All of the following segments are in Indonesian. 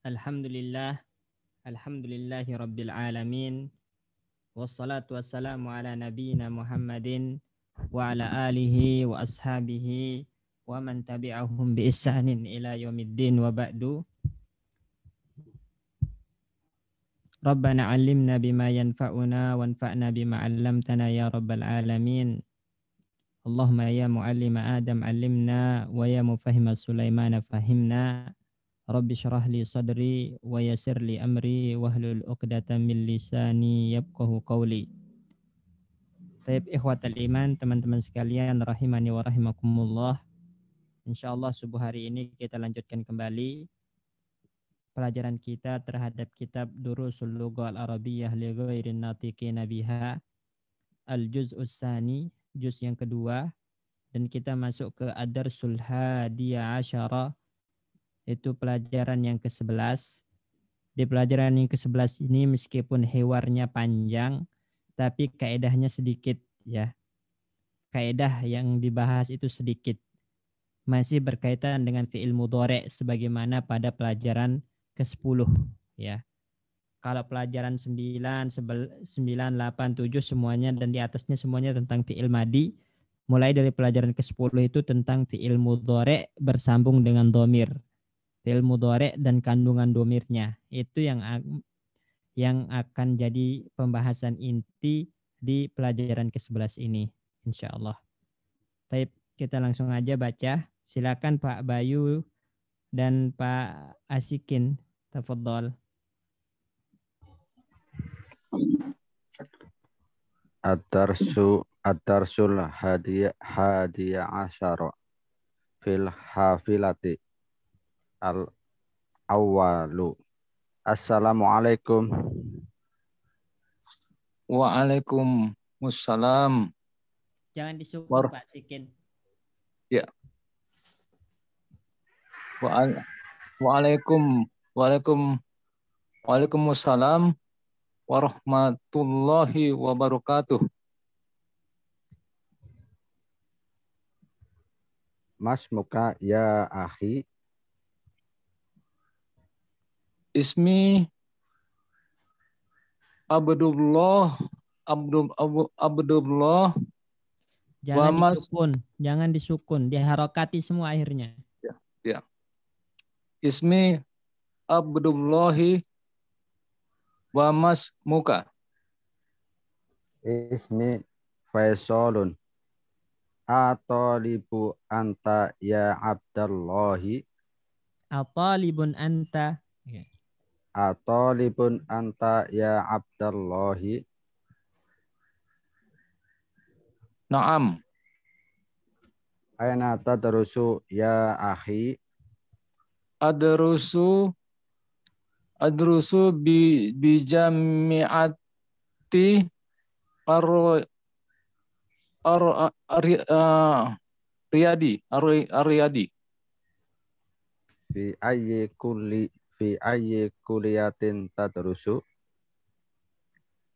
الحمد لله الحمد لله رب العالمين والصلاة والسلام على نبينا محمد وعلى آله وأصحابه ومن تبعهم بإحسان إلى يوم الدين وبعد ربنا علمنا بما ينفعنا وانفعنا بما علمتنا يا رب العالمين اللهم يا معلم آدم علمنا ويا مفهم سليمان فهمنا Rabbi syrah li sadri wa yasir li amri hlul uqdata min lisani yafqahu qawli. Taib ikhwatal iman, teman-teman sekalian rahimani wa rahimakumullah. Insyaallah subuh hari ini kita lanjutkan kembali pelajaran kita terhadap kitab Durusul Lugu Al-Arabiyyah li ghairin natiki nabiha al-juz usani juz yang kedua dan kita masuk ke ad-darsul hadiyah asyara itu pelajaran yang ke-11. Di pelajaran yang ke-11 ini meskipun hewarnya panjang, tapi kaedahnya sedikit ya. Kaedah yang dibahas itu sedikit. Masih berkaitan dengan fi'il mudhari sebagaimana pada pelajaran ke-10 ya. Kalau pelajaran 9, 9, 8, 7 semuanya dan di atasnya semuanya tentang fi'il madi. Mulai dari pelajaran ke-10 itu tentang fi'il mudhari bersambung dengan domir fil mudore dan kandungan domirnya. Itu yang yang akan jadi pembahasan inti di pelajaran ke-11 ini insyaallah. Allah. kita langsung aja baca. Silakan Pak Bayu dan Pak Asikin. Tafadhol. Atarsu atarsul hadiah hadiah asyara fil hafilati al awalu. Assalamualaikum. Waalaikumsalam. Jangan disukur War. Pak Sikin. Ya. Waalaikum Waalaikum Waalaikumsalam warahmatullahi wabarakatuh. Mas Muka ya Ahi Ismi Abdullah Abdul Abdullah Jangan Wamas, disukun, jangan disukun, diharokati semua akhirnya. Ya, ya. Ismi Abdullahi Wamas Muka. Ismi Faisalun. Atalibu anta ya Abdullahi. Atalibun anta Atalibun anta ya Abdallahi. Naam. Aina tadrusu ya akhi. Adrusu adrusu bi bi jamiati ar ar, ar, uh, riyadi ar, di. riyadi. Bi ayyi kulli fi ayyi kuliyatin tadrusu?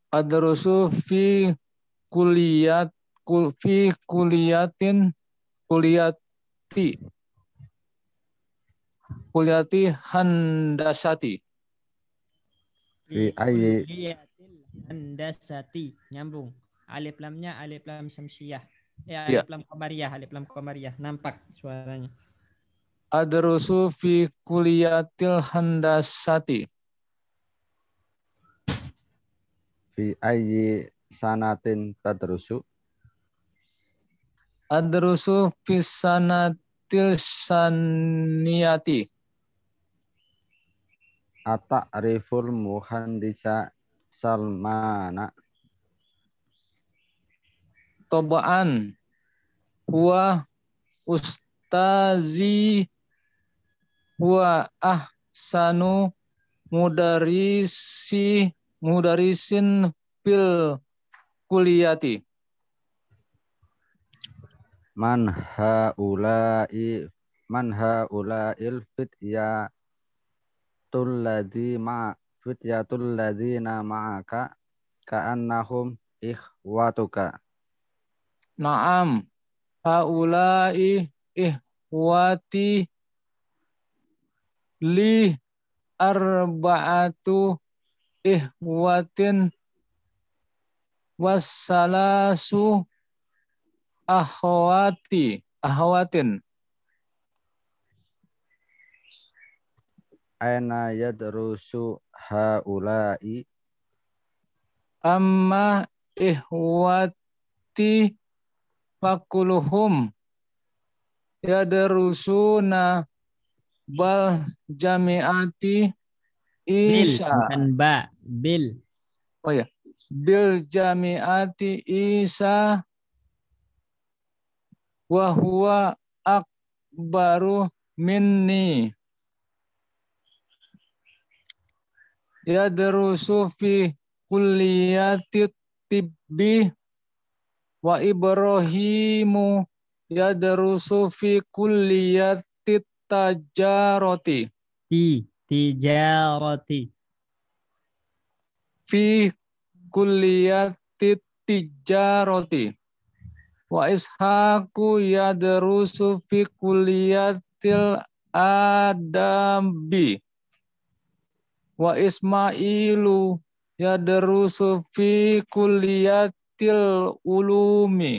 Adrusu fi kuliyat kul, fi kuliyatin kuliyati kuliyati handasati. Fi ayyi handasati nyambung. Alif lamnya alif lam syamsiyah. ya alif ya. lam komariah, alif lam komariah. Nampak suaranya adrusu fi kuliyatil handasati. Fi ayyi sanatin tadrusu? Adrusu fi sanatil saniyati. Atak riful muhandisa salmana. Tobaan huwa ustazi ah ahsanu mudarisi mudarisin fil kuliyati. Man haula'i man haula'il fitya ladzi ma fityatul ladzina ma'aka ka'annahum ikhwatuka. Naam. Haula'i ihwati li arba'atu ihwatin wassalasu ahwati ahwatin aina yadrusu haulai amma ihwati fakuluhum yadrusuna bal jami'ati isya. Bil, bukan ba, bil. Oh ya. Bil jami'ati isa wa huwa akbaru minni. Yadrusu fi kulliyati tibbi wa Ibrahimu yadrusu fi kulliyati tajaroti. Ti tijaroti. Fi kulliyati tijaroti. Wa ishaku yadrusu fi kulliyatil adabi. Wa ismailu yadrusu fi kulliyatil ulumi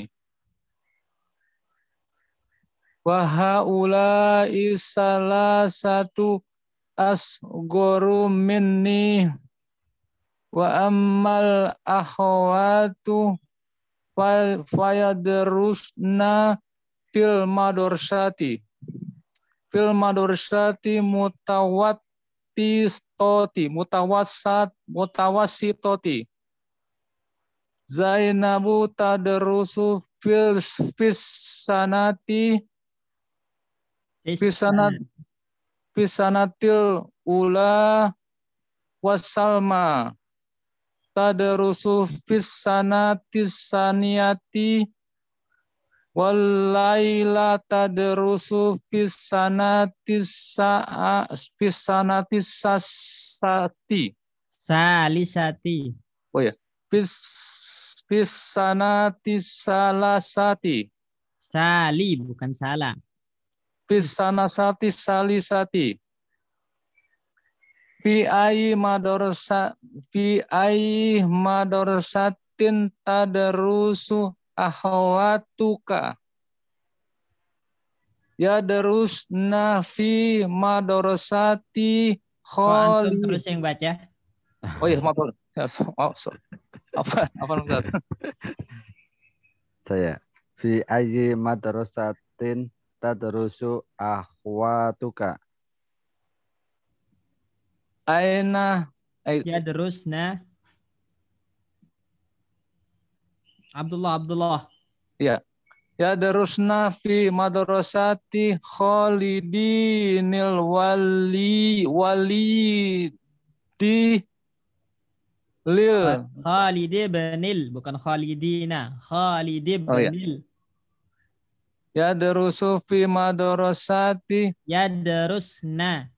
Wahaula salah satu asgoru minni wa ammal akhwatu fayadrusna fil madorsati fil madorsati mutawati stoti mutawasat mutawasi Zainabu tadrusu fil fis sanati Fisanat fisanatil hmm. ula wasalma tadarusu fisanatis saniati walaila tadarusu fisanatis fisanatis sasati salisati oh ya fis fisanatis salasati sali bukan salah Pisana Fisanasati salisati. Fi ayi madorsa pi ai madorsatin tadarusu ahwatuka. Ya darus nafi madorsati khol. terus yang baca. Oh iya, maaf. Oh, Apa apa Ustaz? Saya fi ayi madrasatin tadrusu akhwatuka? Aina yadrusna Abdullah Abdullah. Ya. ya Yadrusna fi madrasati Khalidinil Wali wali di lil Khalid binil bukan Khalidina Khalid binil. Oh, ya. Ya, nah, ya derusu fi madrasati. Ya derusna.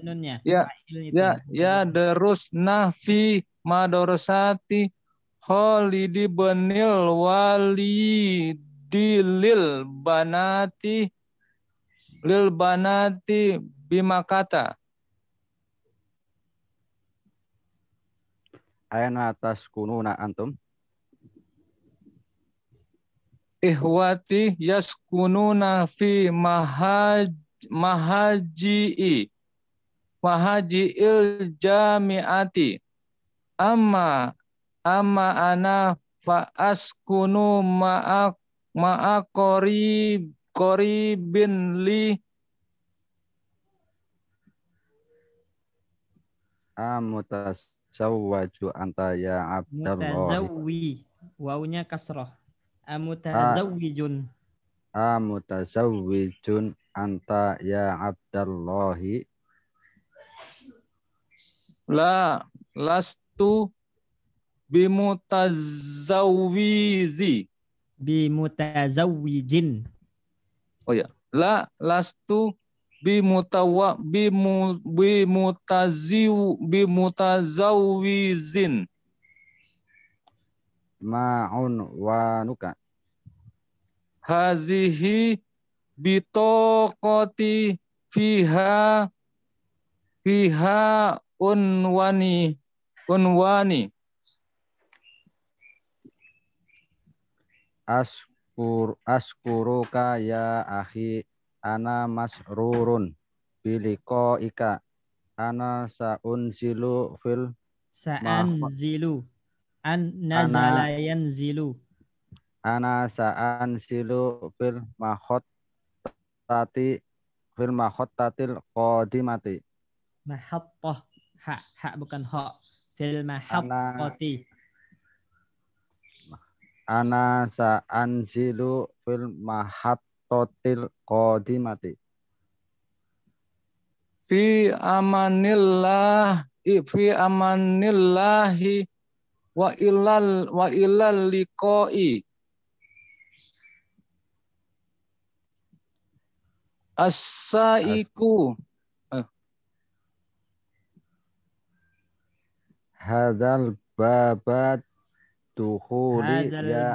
Nunnya. Ya. Ya, ya derusna fi madrasati Khalid benil lil banati lil banati bimakata. Aina atas kununa antum? ihwati yaskununa fi mahaj mahaji'i mahaji'il jami'ati amma amma ana fa askunu ma'a ma'akori bin li li Sawwaju anta ya abdallah mutazawwi wawunya kasroh Amutazawijun. Amutazawijun anta ya Abdallahi. La lastu bimutazawizi. Bimutazawijin. Oh ya. La lastu bimutawa bimu bimutaziu bimutazawizin ma'unwanuka. Hazihi bitokoti fiha fiha unwani unwani. Askur askuruka ya ahi ana masrurun biliko ika ana saunzilu fil saanzilu An nazala yanzilu. Ana sa'an silu fil mahot tati fil mahot tatil qadimati. Mahattah. Ha, ha bukan ha. Fil mahattati. Ana, ana sa'an silu fil mahat totil qadimati. Fi amanillah, fi amanillahi wa illal wa illal liqa'i asaiku eh. hadal babat dukhuli ya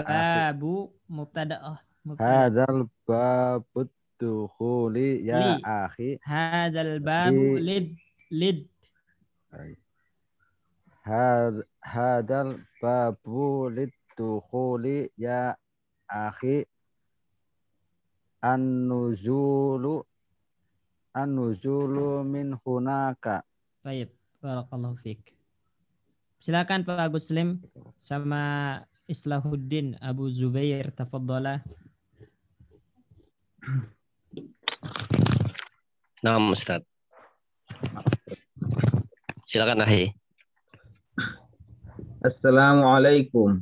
babu ah hadal ya babu dukhuli ya akhi hadal babu lid lid had hadal babu lidukhuli ya akhi an-nuzulu an-nuzulu min hunaka. Baik, barakallahu fik. Silakan Pak Agus Slim sama Islahuddin Abu Zubair tafadhala. nama Ustaz. Silakan Ahi. Assalamualaikum.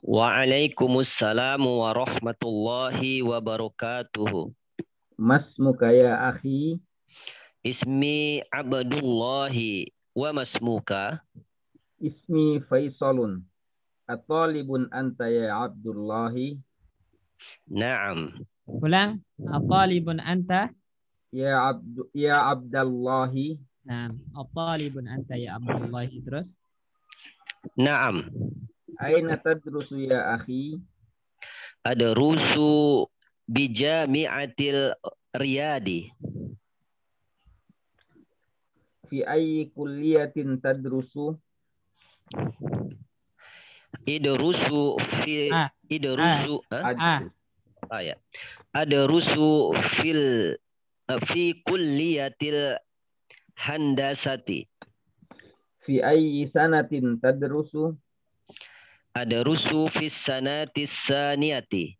Waalaikumsalam warahmatullahi wabarakatuh. Mas muka ya akhi. Ismi Abdullahi wa masmuka. Ismi Faisalun. Atalibun anta ya Abdullahi. Naam. Ulang. Atalibun anta. Ya Abdu ya Abdullahi. Naam. Atalibun anta ya Abdullahi. Terus. Naam. Aina tadrusu ya akhi? rusu bi jami'atil riyadi. Fi ayyi kulliyatin tadrusu? rusu fi ah. rusu. ah. ah. ah. ah ya. rusu fil eh, fi kulliyatil handasati fi ayyi sanatin tadrusu adrusu fi sanati saniyati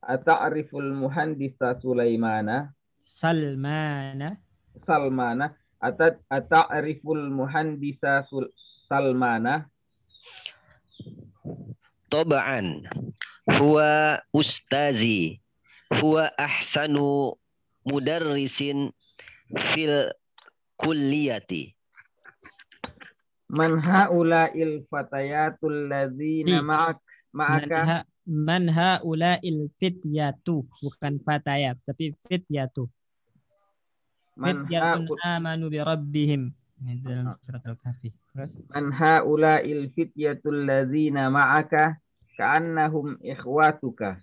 ata'riful muhandisa sulaimana salmana salmana Atat, ata'riful muhandisa sul, salmana Tobaan Huwa ustazi Huwa ahsanu mudarrisin fil kulliyati Man il fatayatul ladzina hmm. ma'ak ma'aka man il fityatu bukan fatayat tapi fityatu. Man fityatun amanu bi rabbihim dalam ah. surat Al-Kahfi. Terus man haula'il fityatul ladzina ma'aka ka'annahum ikhwatuka.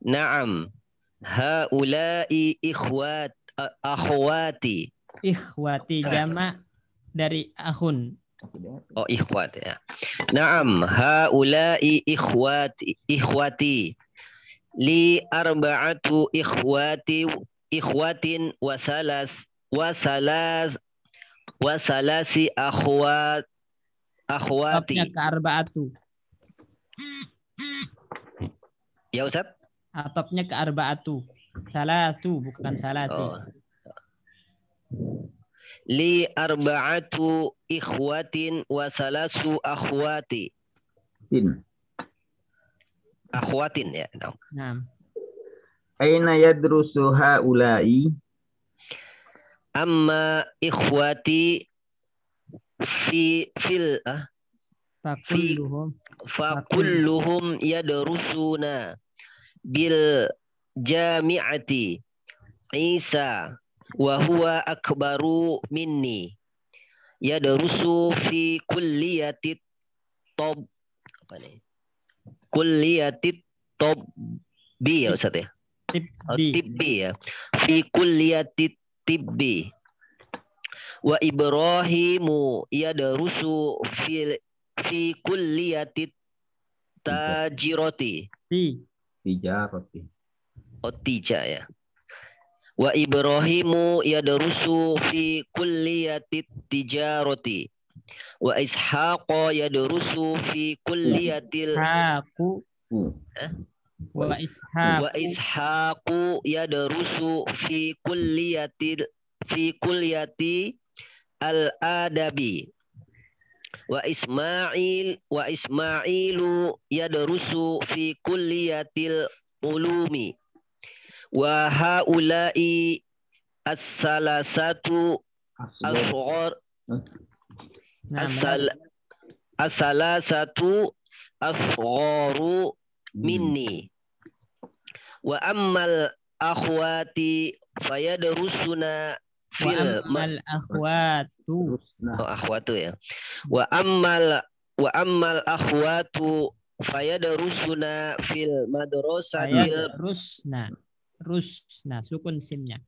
Naam. Haula'i ikhwat ahwati Ikhwati nah. jama dari akhun. Oh, ikhwat ya. Naam, haula'i ikhwati ikhwati. Li arba'atu ikhwati ikhwatin wa salas wa salas wa salasi akhwat akhwati. Atapnya ke arba'atu. Ya Ustaz? Atapnya ah, ke arba'atu. Salatu bukan salati Oh li arba'atu ikhwatin wa salasu akhwati. In. Akhwatin ya. No. Nah. Aina yadrusu haula'i? Amma ikhwati fi fil ah. fa kulluhum yadrusuna bil jami'ati Isa wa huwa akbaru minni yadrusu fi kulliyati tob apa nih kulliyati tob bi ya Ustaz ya oh, tibbi ya fi kulliyati tibbi wa Ibrahimu yadrusu fi fi kulliyati tajiroti tijaroti oh tija ya Wa Ibrahimu yadrusu fi kulliyati tijarati. Wa ishaqo yadrusu fi kulliyatil Aku. Wa ishaqo hmm. eh? Wa yadrusu fi kulliyati fi kulliyati al-adabi wa Ismail wa Ismailu yadrusu fi kulliyatil ulumi wa haulai as-salasatu nah, as-sughar as-salasatu as-sugharu minni wa ammal akhwati fayadrusuna fil mal akhwatu oh, akhwatu ya wa ammal wa ammal akhwatu fayadrusuna fil madrasatil rusna rus. Nah, sukun simnya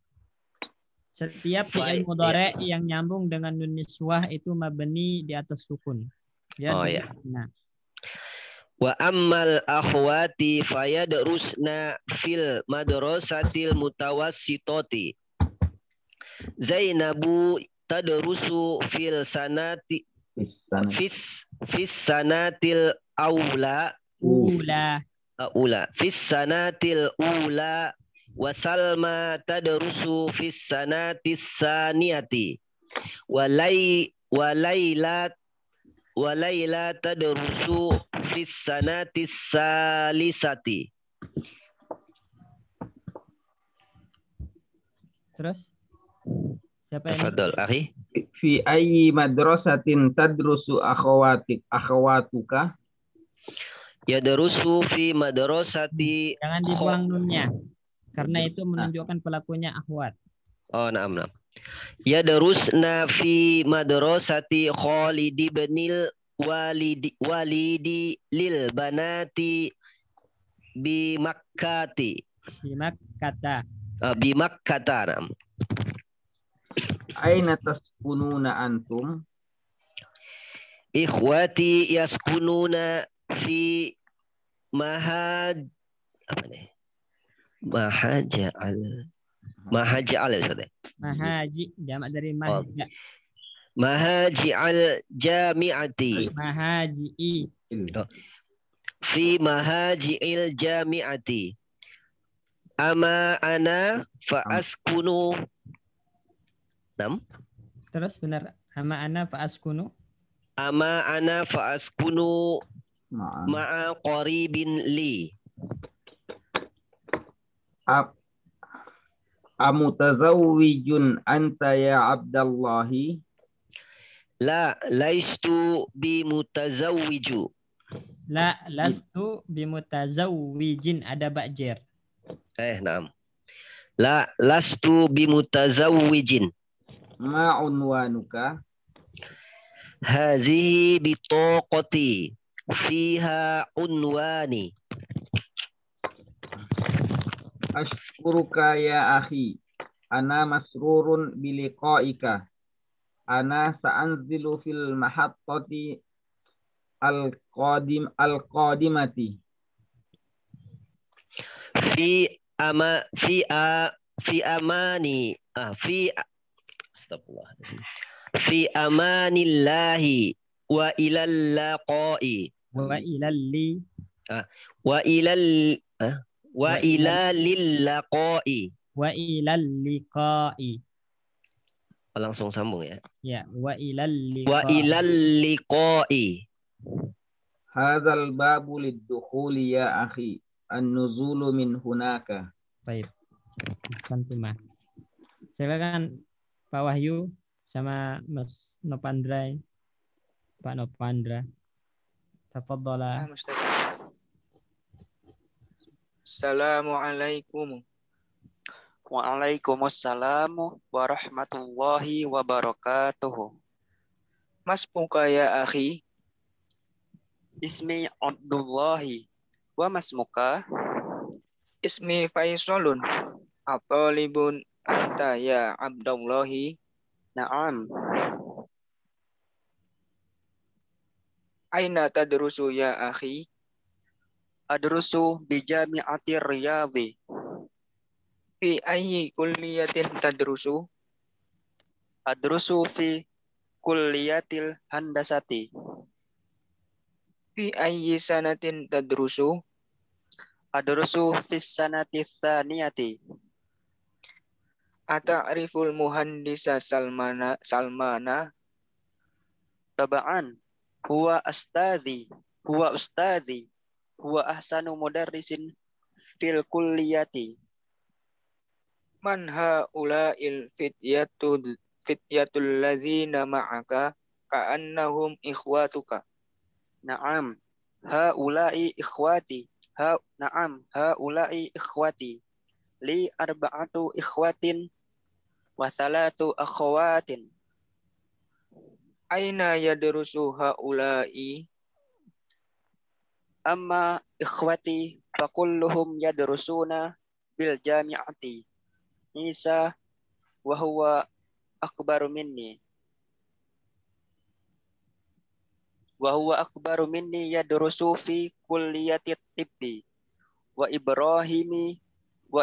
Setiap fi'il ya. yang nyambung dengan nun niswah itu mabni di atas sukun. Ya, oh ya. Nah. Wa ammal akhwati fayadrusna fil madrasatil mutawassitati. Zainabu tadrusu fil sanati fis fis sanatil aula ula aula fis sanatil ula wa Salma tadrusu fis sanati saniyati walai walailat walaila tadrusu fis sanati salisati Terus siapa yang fadal akhi fi ayyi madrasatin tadrusu akhawati akhawatuka darusu fi madrasati jangan dibuang nunnya karena iya. itu nah. menunjukkan pelakunya akhwat. Oh, naam, naam. Ya darus fi madrasati Khalid bin Walidi Walidi lil banati bi Makkati. Bi Makkata. Uh, bi Makkata, naam. Aina taskununa antum? Ikhwati yaskununa fi mahad apa nih? Maha Mahaja'al Maha ya Ustaz. Ya? Maha ji jamak dari maha. Oh. Mahaji'al Maha ji'al jami'ati. Maha oh. Fi maha jami'ati. Ama ana fa'askunu. Nam? Terus benar. Ama ana fa'askunu. Ama ana fa'askunu ma'a qaribin li. Ab amutazawijun anta ya Abdallahi? La, laistu bimutazawiju. La, lastu bimutazawijin. Ada bakjer. Eh, naam. La, lastu bimutazawijin. Ma unwanuka? Hazihi bitokoti. Fiha unwani. Ashkuruka ya ahi, Ana masrurun biliqaika. Ana sa'anzilu fil mahattati al-qadim al-qadimati. Fi ama fi a fi amani ah, fi astagfirullah fi amanillahi wa ilal laqai wa ilal li ah, wa ilal ah, Wa ila lillaqai. Wa ila liqai. Oh, langsung sambung ya. Ya, wa ila liqai. Wa ila liqai. Hadzal babu liddukhuli ya akhi. An-nuzulu min hunaka. Baik. Santimah. Silakan Pak Wahyu sama Mas Nopandra. Pak Nopandra. Tafadhala. Ah, Assalamualaikum. Waalaikumsalam warahmatullahi wabarakatuh. Mas muka ya akhi. Ismi Abdullahi. Wa mas muka. Ismi Faisalun. Atolibun anta ya Abdullahi. Naam. Aina tadrusu ya akhi? adrusu bi jami'ati riyadhi. Fi ayyi kulliyatin tadrusu? Adrusu fi kulliyatil handasati. Fi ayyi sanatin tadrusu? Adrusu fi sanati tsaniyati Ata'riful muhandisa Salmana Salmana? Taba'an. Huwa astadhi. Huwa ustadhi huwa ahsanu mudarrisin fil kulliyati man il fityatul fityatul ladzina ma'aka ka'annahum ikhwatuka na'am haula'i ikhwati ha na'am haula'i ikhwati li arba'atu ikhwatin wa salatu akhwatin aina yadrusu haula'i Amma ikhwati fakulluhum yadrusuna bil jami'ati. Nisa wa huwa akbaru minni. Wa huwa akbaru minni yadrusu fi kulliyati tibbi. Wa Ibrahimi wa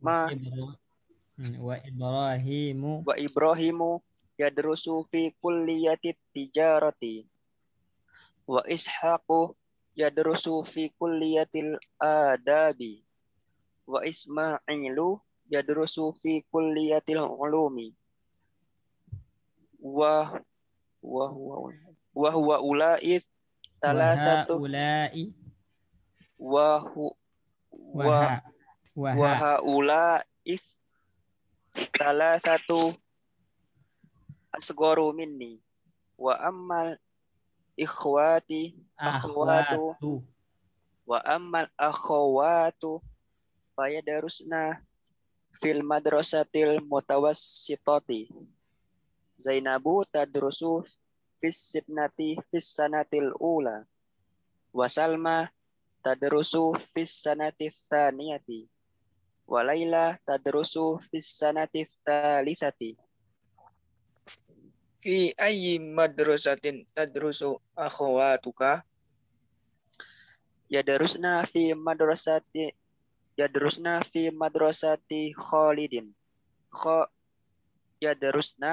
ma wa Ibrahimu wa Ibrahimu yadrusu fi kulliyati tijarati wa ishaqu yadrusu fi kulliyatil adabi wa ismailu yadrusu fi kulliyatil ulumi wa wa huwa wa huwa ulai salah satu ulai wa hu wa wa ulai salah satu asgoru minni wa ammal ikhwati akhwatu wa amal akhwatu faya darusna fil madrasatil mutawassitati Zainabu tadrusu fis sitnati fis sanatil ula wa Salma tadrusu fis sanati tsaniyati wa Laila tadrusu fis sanati tsalitsati fi ayyi madrasatin tadrusu akhwatuka darusna fi madrasati darusna fi madrasati Khalidin kho darusna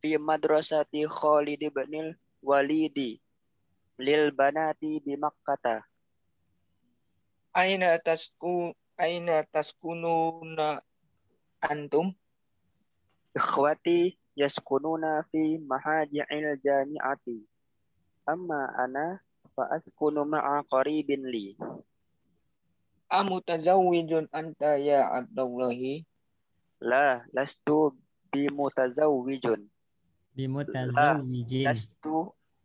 fi madrasati Khalid bin Walidi lil banati di Makkah aina tasku aina taskununa antum ikhwati yaskununa fi mahaji'il jami'ati. Amma ana fa askunu ma'a qaribin li. Amutazawwijun anta ya Abdullahi? La, lastu bimutazawwijun. Bimutazawwijin. La, lastu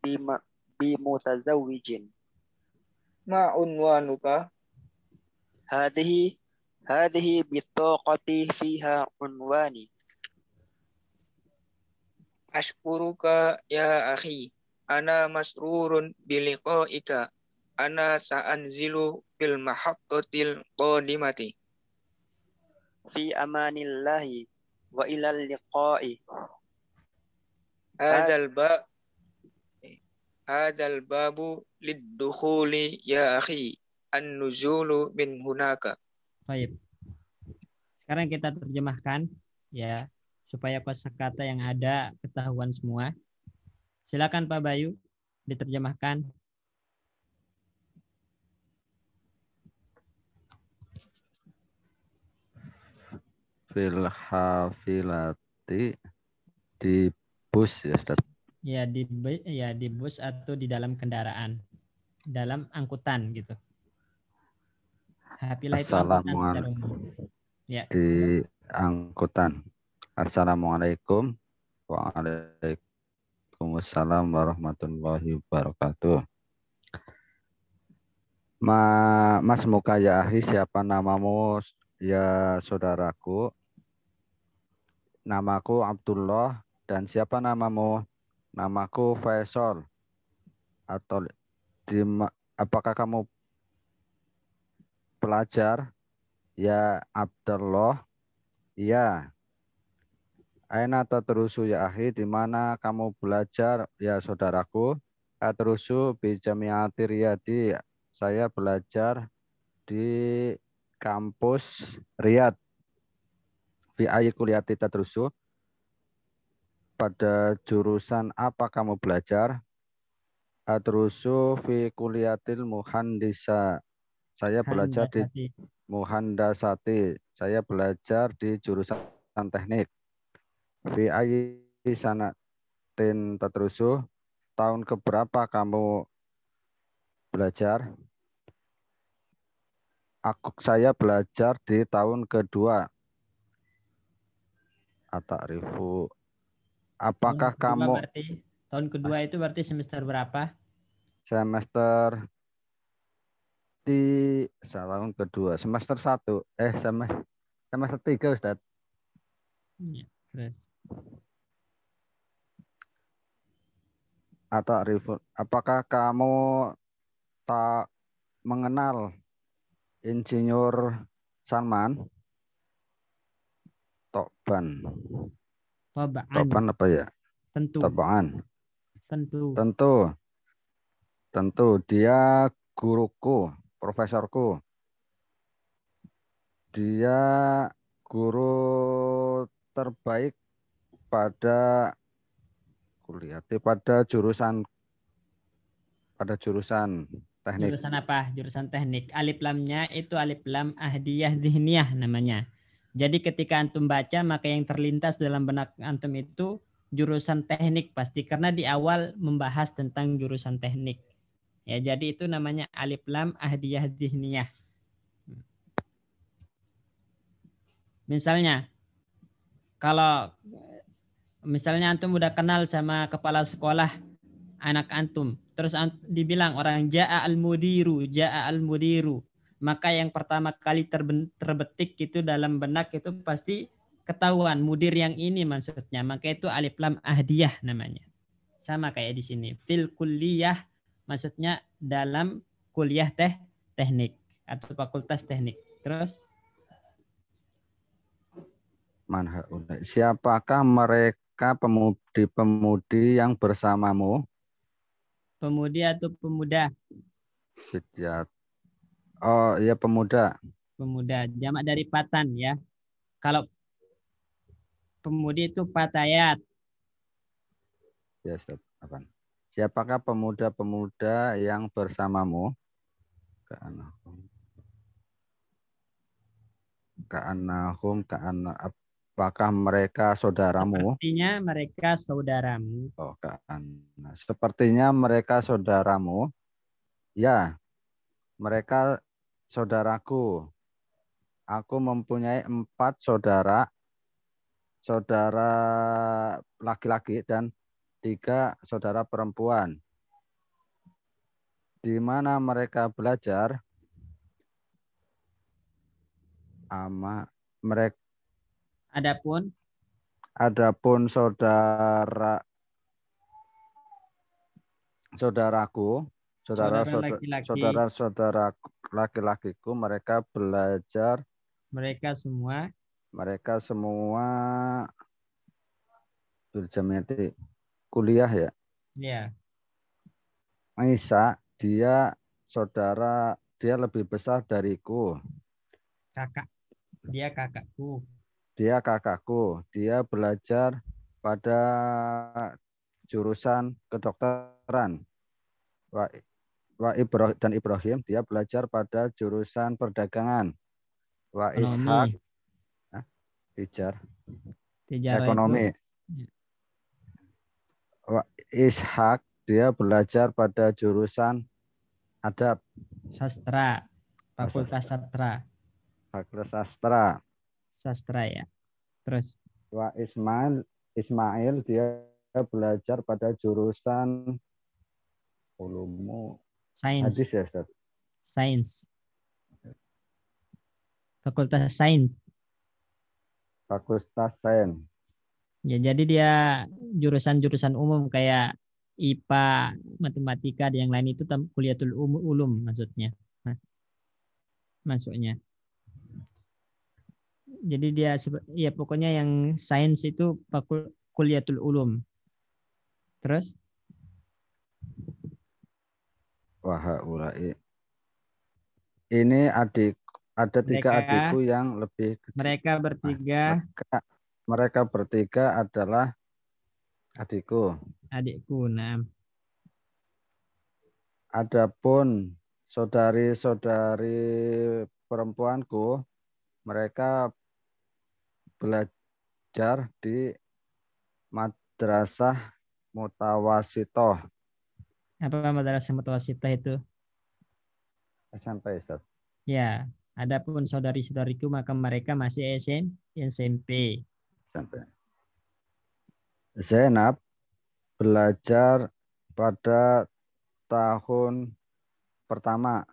bima, bimutazawwijin. Ma unwanuka? Hadihi hadihi bitaqati fiha unwani. Ashkuruka ya akhi. Ana masrurun biliqaika. Ana sa'anzilu fil mahabbatil qadimati. Fi amanillahi wa ilal liqa'i. Hadal ba Hadal babu liddukhuli ya akhi. An-nuzulu min hunaka. Baik. Sekarang kita terjemahkan ya supaya kosa kata yang ada ketahuan semua. Silakan Pak Bayu diterjemahkan. Filhafilati di bus ya Ustaz. Ya di ya di bus atau di dalam kendaraan. Dalam angkutan gitu. Hafilah itu Ya. Di angkutan. Assalamualaikum Waalaikumsalam warahmatullahi wabarakatuh. Ma, Mas Muka ya ahli siapa namamu ya saudaraku? Namaku Abdullah dan siapa namamu? Namaku Faisal. Atau di, apakah kamu pelajar? Ya Abdullah. Ya, Aina terusu ya ahi, di mana kamu belajar ya saudaraku? Terusu bijamiati riyadi, saya belajar di kampus Riyadh. Fi ayi kuliati terusu. Pada jurusan apa kamu belajar? Terusu fi kuliatil muhandisa. Saya belajar di muhandasati. Saya belajar di jurusan teknik Fi ayi sanatin tatrusu Tahun keberapa kamu belajar? Aku saya belajar di tahun kedua. Atarifu. Apakah tahun kamu berarti, tahun kedua itu berarti semester berapa? Semester di tahun kedua, semester satu, eh semester semester tiga, Ustaz. Iya. Yes. Atau apakah kamu tak mengenal Insinyur Salman? Tokban. Tokban apa ya? Tentu. Tokban? Tentu. Tentu. Tentu. Dia guruku, profesorku. Dia guru terbaik pada kuliah pada jurusan pada jurusan teknik. Jurusan apa? Jurusan teknik. Alif lamnya itu alif lam ahdiyah zihniyah namanya. Jadi ketika antum baca maka yang terlintas dalam benak antum itu jurusan teknik pasti karena di awal membahas tentang jurusan teknik. Ya, jadi itu namanya alif lam ahdiyah zihniyah. Misalnya kalau misalnya antum udah kenal sama kepala sekolah anak antum, terus dibilang orang jaa al-mudiru, jaa al-mudiru, maka yang pertama kali terbetik itu dalam benak itu pasti ketahuan mudir yang ini maksudnya. Maka itu alif lam ahdiyah namanya. Sama kayak di sini. Fil kuliah maksudnya dalam kuliah teh teknik atau fakultas teknik. Terus Siapakah mereka pemudi-pemudi yang bersamamu? Pemudi atau pemuda? Sejat. Oh, ya pemuda. Pemuda, jamak dari patan ya. Kalau pemudi itu patayat. Ya, Ustaz. Siapakah pemuda-pemuda yang bersamamu? Ka'anahum. Ka'anahum, ka'ana Apakah mereka saudaramu? Sepertinya mereka saudaramu. Oh, kan. Nah, sepertinya mereka saudaramu. Ya, mereka saudaraku. Aku mempunyai empat saudara, saudara laki-laki dan tiga saudara perempuan. Di mana mereka belajar? Ama mereka Adapun Adapun saudara saudaraku, saudara saudara laki-laki. lakiku laki mereka belajar mereka semua mereka semua berjamiati kuliah ya. Iya. Yeah. dia saudara dia lebih besar dariku. Kakak. Dia kakakku dia kakakku. Dia belajar pada jurusan kedokteran. Wa Ibrahim dan Ibrahim dia belajar pada jurusan perdagangan. Wa Ishak Tijar. ekonomi. Ya. Wa Ishak dia belajar pada jurusan adab. Sastra. Fakultas Sastra. Fakultas Sastra sastra ya. Terus Wa Ismail Ismail dia belajar pada jurusan ulumu sains. Hadis ya, Ustaz. Sains. Fakultas Sains. Fakultas Sains. Ya, jadi dia jurusan-jurusan umum kayak IPA, matematika, dan yang lain itu kuliah ulum maksudnya. Masuknya jadi dia ya pokoknya yang sains itu pakul, kuliatul ulum. Terus? wahai Ini adik ada tiga mereka, adikku yang lebih kecil. Mereka bertiga. Mereka, mereka bertiga adalah adikku. Adikku, nah. Adapun saudari-saudari perempuanku, mereka belajar di madrasah mutawasitoh. Apa madrasah mutawasitoh itu? SMP, Ustaz. Ya, adapun saudari-saudariku maka mereka masih SM, SMP. SMP. Zainab belajar pada tahun pertama.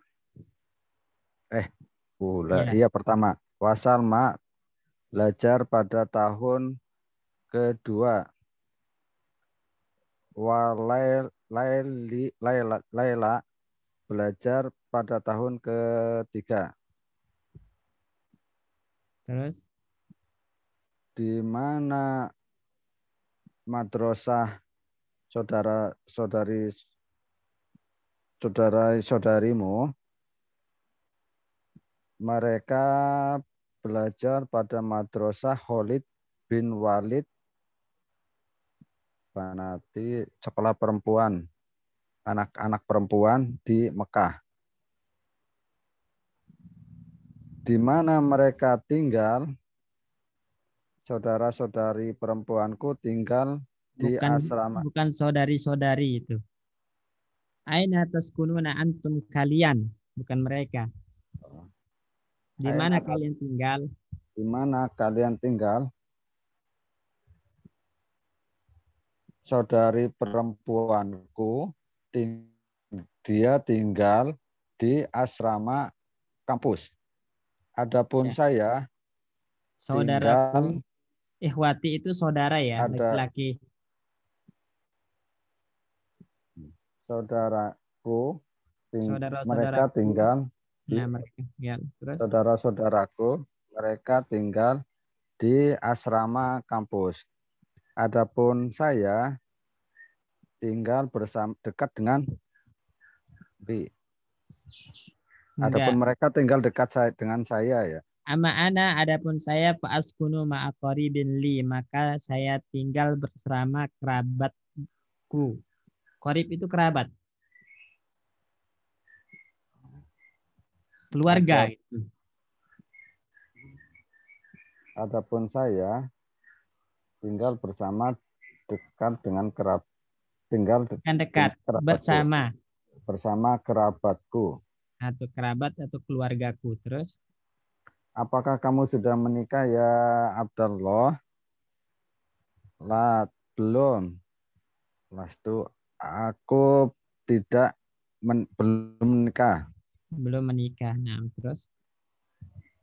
Eh, pula. Ya. Iya pertama. Wasal mak belajar pada tahun kedua. Laila belajar pada tahun ketiga. Terus? Di mana madrasah saudara saudari saudara saudarimu mereka belajar pada madrasah Khalid bin Walid Banati sekolah perempuan anak-anak perempuan di Mekah. Di mana mereka tinggal, saudara-saudari perempuanku tinggal di bukan, asrama. Bukan saudari-saudari itu. Aina taskununa antum kalian, bukan mereka. Di mana kalian tinggal? Di mana kalian tinggal? Saudari perempuanku dia tinggal di asrama kampus. Adapun ya. saya saudara Ikhwati itu saudara ya, laki-laki. Saudaraku ting, saudara, mereka tinggal Ya, ya, saudara-saudaraku, mereka tinggal di asrama kampus. Adapun saya tinggal bersama dekat dengan B. Adapun Enggak. mereka tinggal dekat saya dengan saya ya. Ama ana adapun saya Pak Askunu ma'akori bin li. Maka saya tinggal bersama kerabatku. Korib itu kerabat. keluarga. Gitu. Adapun saya tinggal bersama dekat dengan kerabat, tinggal dengan dekat kerabat bersama bersama kerabatku atau kerabat atau keluargaku terus apakah kamu sudah menikah ya Abdullah lah belum Lastu aku tidak men, belum menikah belum menikah. Nah, terus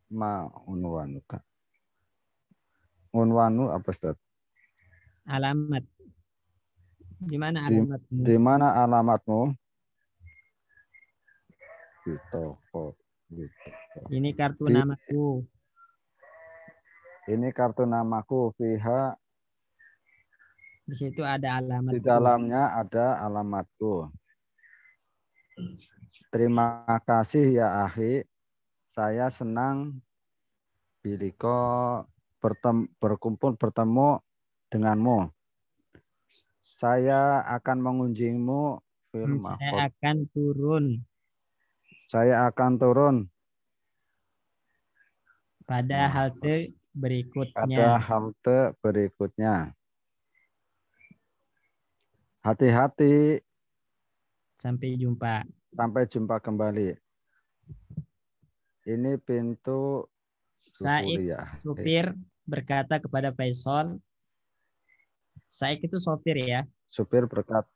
ma unwanu kak. Unwanu apa Ustaz? Alamat. Di mana alamatmu? Di mana alamatmu? Di toko. Di toko. Ini kartu di, namaku. Ini kartu namaku Fiha. Di situ ada alamat. Di dalamnya ada alamatku. Terima kasih ya Ahi. Saya senang Biliko bertem berkumpul bertemu denganmu. Saya akan mengunjungimu firman. Saya akan turun. Saya akan turun. Pada nah, halte berikutnya. Pada halte berikutnya. Hati-hati. Sampai jumpa. Sampai jumpa kembali. Ini pintu Said ya. supir berkata kepada Faisal, Said itu sopir ya. Supir berkata.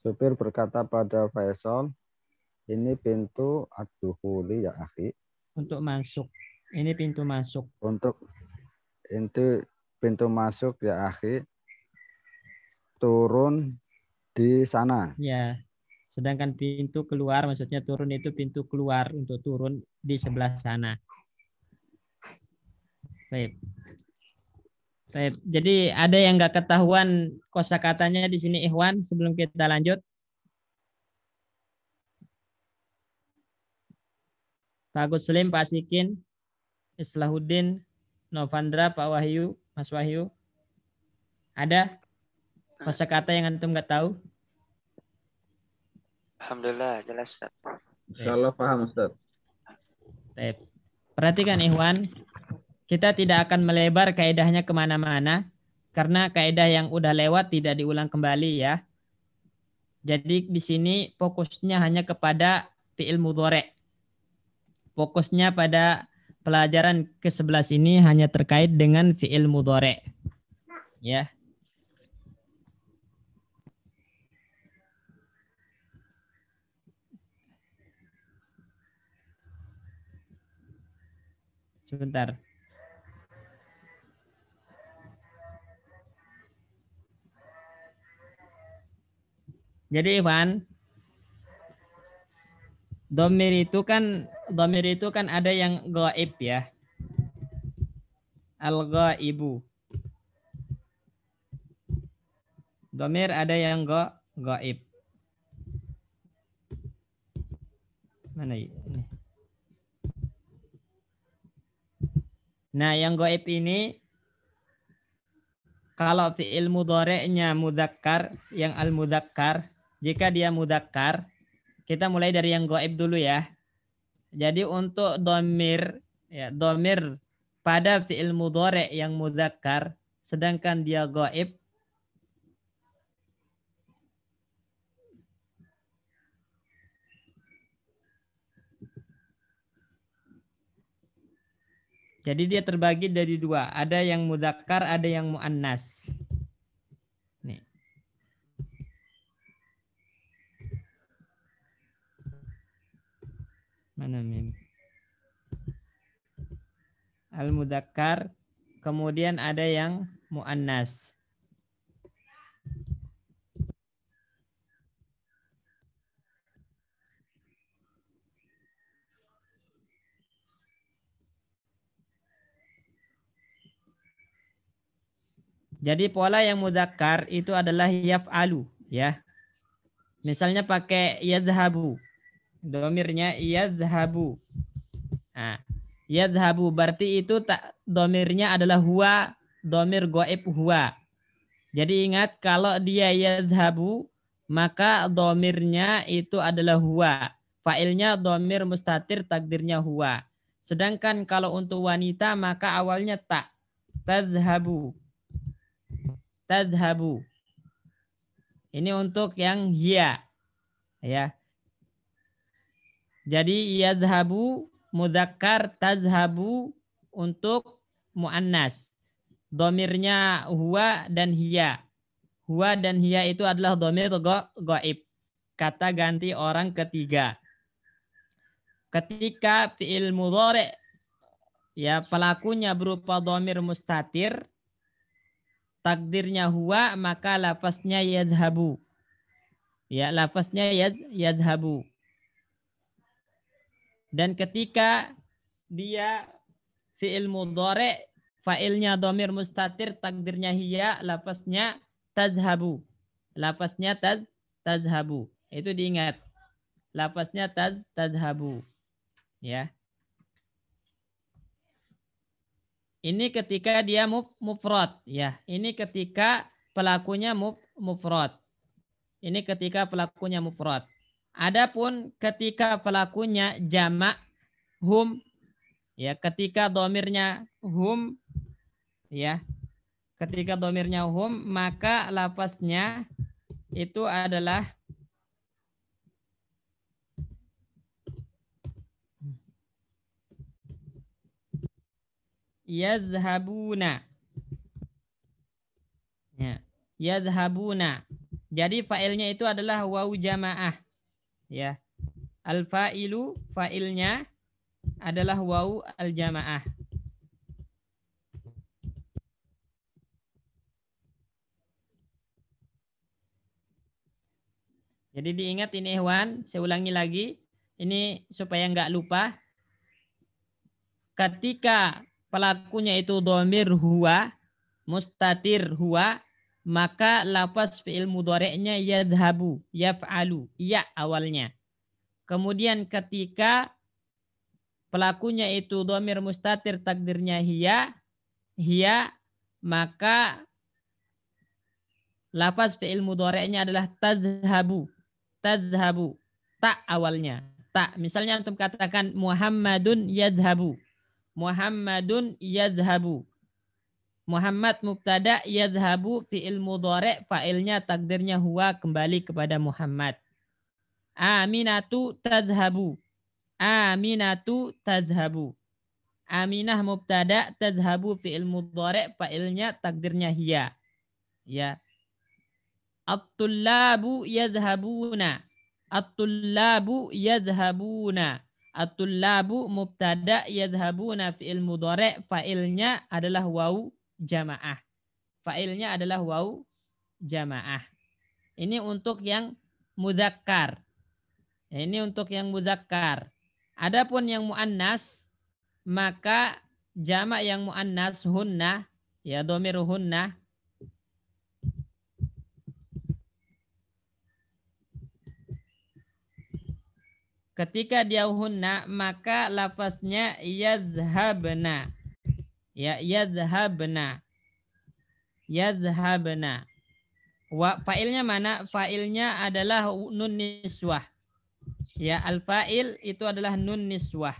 Supir berkata pada Faisal, ini pintu ad-dukhuli ya akhi. Untuk masuk. Ini pintu masuk. Untuk itu pintu masuk ya akhi. Turun di sana. Ya. Sedangkan pintu keluar maksudnya turun itu pintu keluar untuk turun di sebelah sana. Baik. Baik. Jadi ada yang nggak ketahuan kosakatanya di sini Ikhwan sebelum kita lanjut? Pak Agus Slim, Pak Sikin, Islahuddin, Novandra, Pak Wahyu, Mas Wahyu. Ada? masa kata yang antum nggak tahu? Alhamdulillah jelas Ustaz. Insyaallah paham Ustaz. Baik. Perhatikan Ikhwan, kita tidak akan melebar kaidahnya kemana-mana karena kaidah yang udah lewat tidak diulang kembali ya. Jadi di sini fokusnya hanya kepada fi'il mudhari. Fokusnya pada pelajaran ke-11 ini hanya terkait dengan fi'il mudhari. Ya. sebentar. Jadi Ivan, domir itu kan domir itu kan ada yang gaib ya. Al ibu. Domir ada yang go gaib. Mana ini? Nah, yang goib ini kalau fi'il mudhoreknya mudakkar, yang al mudakkar, jika dia mudakkar, kita mulai dari yang goib dulu ya. Jadi untuk domir, ya, domir pada fi'il mudhore yang mudakkar, sedangkan dia goib, Jadi dia terbagi dari dua, ada yang mudakar, ada yang muannas. Mana mim? Al mudakar kemudian ada yang muannas. Jadi pola yang mudakar itu adalah yaf alu, ya. Misalnya pakai yadhabu. Domirnya yadhabu. Nah, yadhabu berarti itu tak domirnya adalah huwa, domir goib huwa. Jadi ingat kalau dia yadhabu maka domirnya itu adalah huwa. Failnya domir mustatir takdirnya huwa. Sedangkan kalau untuk wanita maka awalnya tak tadhabu tadhabu. Ini untuk yang hiya. Ya. Jadi yadhabu mudakar tadhabu untuk muannas. Domirnya huwa dan hiya. Huwa dan hiya itu adalah domir goib. Kata ganti orang ketiga. Ketika fi'il mudhari' ya pelakunya berupa domir mustatir takdirnya huwa maka lapasnya yadhabu. Ya, lafaznya yad, yadhabu. Dan ketika dia fi'il mudhari' fa'ilnya domir mustatir takdirnya hiya lapasnya tadhabu Lafaznya tad tadhabu itu diingat Lafaznya tad tadhabu ya Ini ketika dia mufrad ya. Ini ketika pelakunya mufrad. Ini ketika pelakunya mufrad. Adapun ketika pelakunya jamak hum ya ketika domirnya hum ya ketika domirnya hum maka lapasnya itu adalah yadhabuna. Ya, yadhabuna. Jadi failnya itu adalah wau jamaah. Ya. Al failu failnya adalah wau al jamaah. Jadi diingat ini Ikhwan, saya ulangi lagi. Ini supaya nggak lupa. Ketika pelakunya itu domir huwa, mustatir huwa, maka lafaz fi'il mudoreknya yadhabu, yaf'alu, ya awalnya. Kemudian ketika pelakunya itu domir mustatir takdirnya hiya, hiya, maka lafaz fi'il mudoreknya adalah tadhabu, tadhabu, tak awalnya. Tak, misalnya untuk katakan Muhammadun yadhabu Muhammadun yadhabu. Muhammad mubtada yadhabu fi'il mudhari' fa'ilnya takdirnya huwa kembali kepada Muhammad. Aminatu tadhabu. Aminatu tadhabu. Aminah mubtada tadhabu fi'il mudhari' fa'ilnya takdirnya hiya. Ya. At-tullabu yadhabuna. At-tullabu yadhabuna. Atul labu mubtada yadhabuna fi'il mudhari' fa'ilnya adalah wau jamaah. Fa'ilnya adalah wau jamaah. Ini untuk yang muzakkar. Ini untuk yang muzakkar. Adapun yang muannas maka jamak yang muannas hunna ya domir hunna ketika dia hunna maka lafaznya yadhhabna ya yadhhabna yadhhabna wa failnya mana failnya adalah nun niswah ya al fail itu adalah nun niswah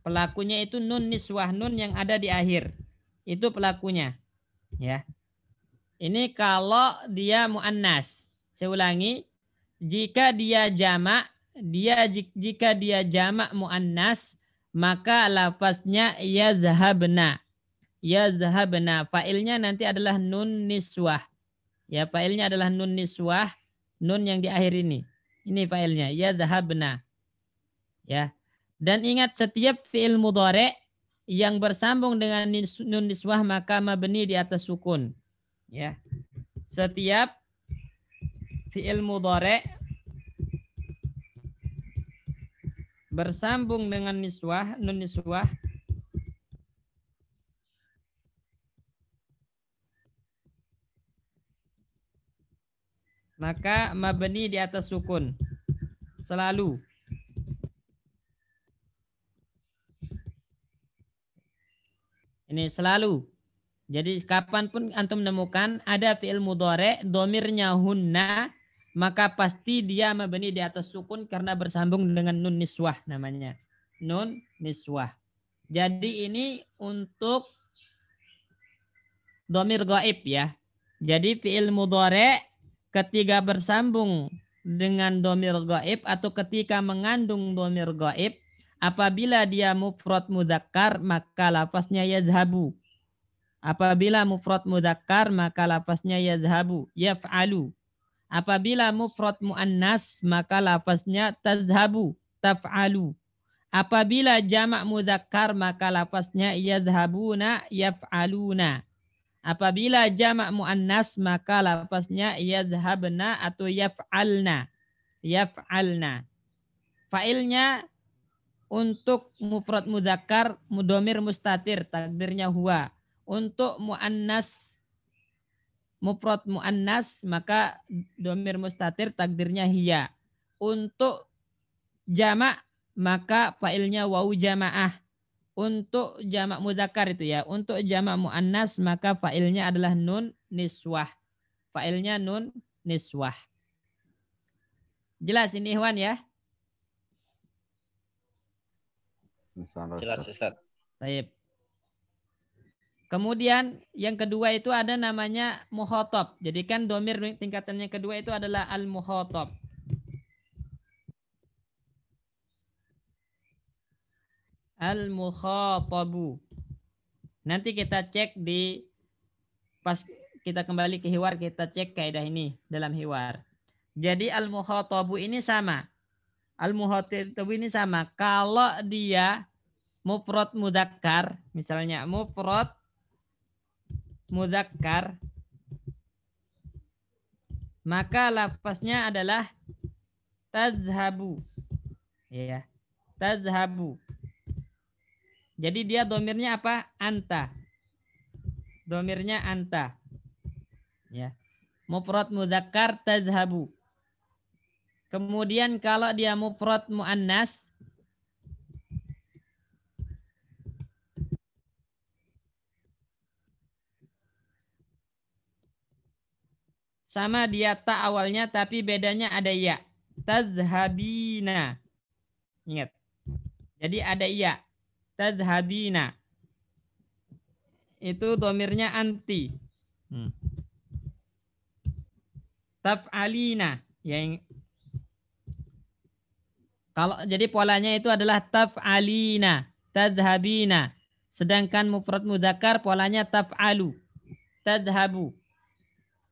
pelakunya itu nun niswah nun yang ada di akhir itu pelakunya ya ini kalau dia muannas saya ulangi jika dia jamak dia jika dia jamak muannas maka lafaznya yazhabna yazhabna failnya nanti adalah nun niswah ya failnya adalah nun niswah nun yang di akhir ini ini failnya yazhabna ya dan ingat setiap fiil mudhari yang bersambung dengan nun niswah maka mabni di atas sukun ya setiap fi'il mudhari bersambung dengan niswah nun niswah maka mabni di atas sukun selalu ini selalu jadi kapanpun antum menemukan ada fi'il mudhari domirnya hunna maka pasti dia mabni di atas sukun karena bersambung dengan nun niswah namanya. Nun niswah. Jadi ini untuk domir goib ya. Jadi fi'il mudore ketika bersambung dengan domir goib atau ketika mengandung domir goib. Apabila dia mufrad mudakar maka lapasnya yadhabu. Apabila mufrad mudakar maka lapasnya Ya Yaf'alu Apabila mufrad muannas maka lafaznya tadhabu, taf'alu. Apabila jamak mudzakkar maka lafaznya yadhabuna, yaf'aluna. Apabila jamak muannas maka lafaznya yadhabna atau yaf'alna. Yaf'alna. Failnya untuk mufrad mudzakkar mudomir mustatir takdirnya huwa. Untuk muannas mufrad muannas maka domir mustatir takdirnya hiya. Untuk jamak maka failnya wau jamaah. Untuk jamak muzakkar itu ya. Untuk jamak muannas maka failnya adalah nun niswah. Failnya nun niswah. Jelas ini Ikhwan ya? Jelas Ustaz. Baik. Kemudian yang kedua itu ada namanya muhotob. Jadi kan domir tingkatannya kedua itu adalah al muhotob. Al muhotobu. Nanti kita cek di pas kita kembali ke hiwar kita cek kaidah ini dalam hiwar. Jadi al muhotobu ini sama. Al muhotobu ini sama. Kalau dia mufrad mudakkar, misalnya mufrad mudakkar maka lafaznya adalah tazhabu ya tazhabu jadi dia domirnya apa anta domirnya anta ya mufrad mudakkar tazhabu kemudian kalau dia mufrad muannas Sama dia ta awalnya tapi bedanya ada ya. Tazhabina. Ingat. Jadi ada ya Tazhabina. Itu domirnya anti. Hmm. Taf'alina. Ya, yang kalau jadi polanya itu adalah taf'alina, tadhabina. Sedangkan mufrad mudzakkar polanya taf'alu, tadhabu.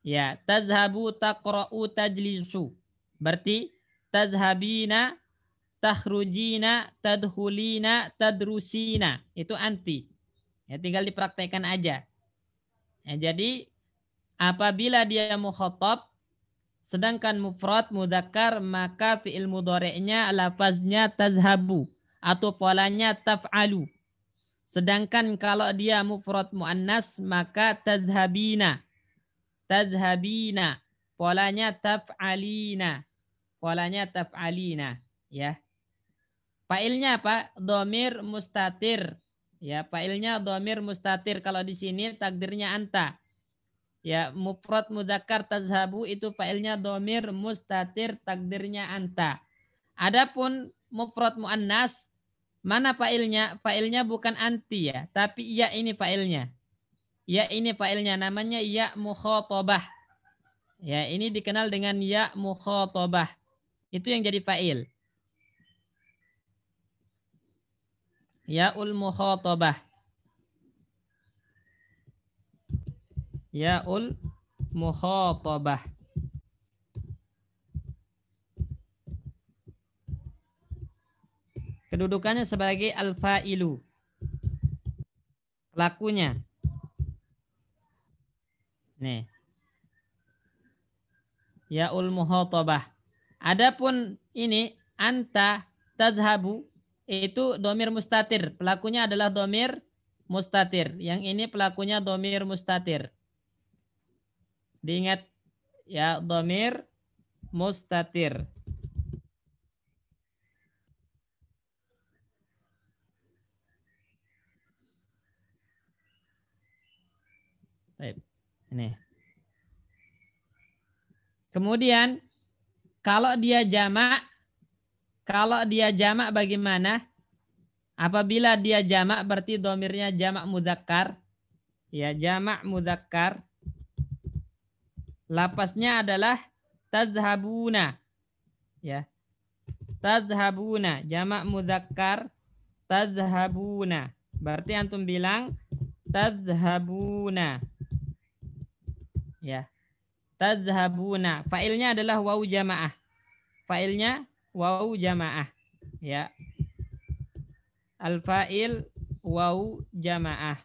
Ya, tazhabu taqra'u tajlisu. Berarti tazhabina, takhrujina tadhulina tadrusina. Itu anti. Ya, tinggal dipraktekkan aja. Ya, jadi apabila dia mukhatab sedangkan mufrad mudzakkar maka fi'il mudhari'nya lafaznya tazhabu atau polanya taf'alu. Sedangkan kalau dia mufrad muannas maka tazhabina tadhabina. Polanya taf'alina. Polanya taf'alina. Ya. Failnya apa? Domir mustatir. Ya, Failnya domir mustatir. Kalau di sini takdirnya anta. Ya, mufrad mudakar tazhabu itu failnya domir mustatir takdirnya anta. Adapun mufrad muannas mana failnya? Failnya bukan anti ya, tapi iya ini failnya. Ya ini failnya namanya ya mukhotobah. Ya ini dikenal dengan ya mukhotobah. Itu yang jadi fail. Ya ul mukhotobah. Ya ul mukhotobah. Kedudukannya sebagai alfa ilu. Lakunya Nih. ul muhatabah. Adapun ini anta tazhabu itu domir mustatir. Pelakunya adalah domir mustatir. Yang ini pelakunya domir mustatir. Diingat ya domir mustatir. Ini. Kemudian kalau dia jamak kalau dia jamak bagaimana? Apabila dia jamak berarti domirnya jamak mudakar, Ya, jamak mudakar, Lapasnya adalah tazhabuna. Ya. Tazhabuna, jamak mudakar tazhabuna. Berarti antum bilang tazhabuna. Ya. Tadhabuna. Failnya adalah wau jamaah. Failnya wau jamaah. Ya. Al-fa'il wau jamaah.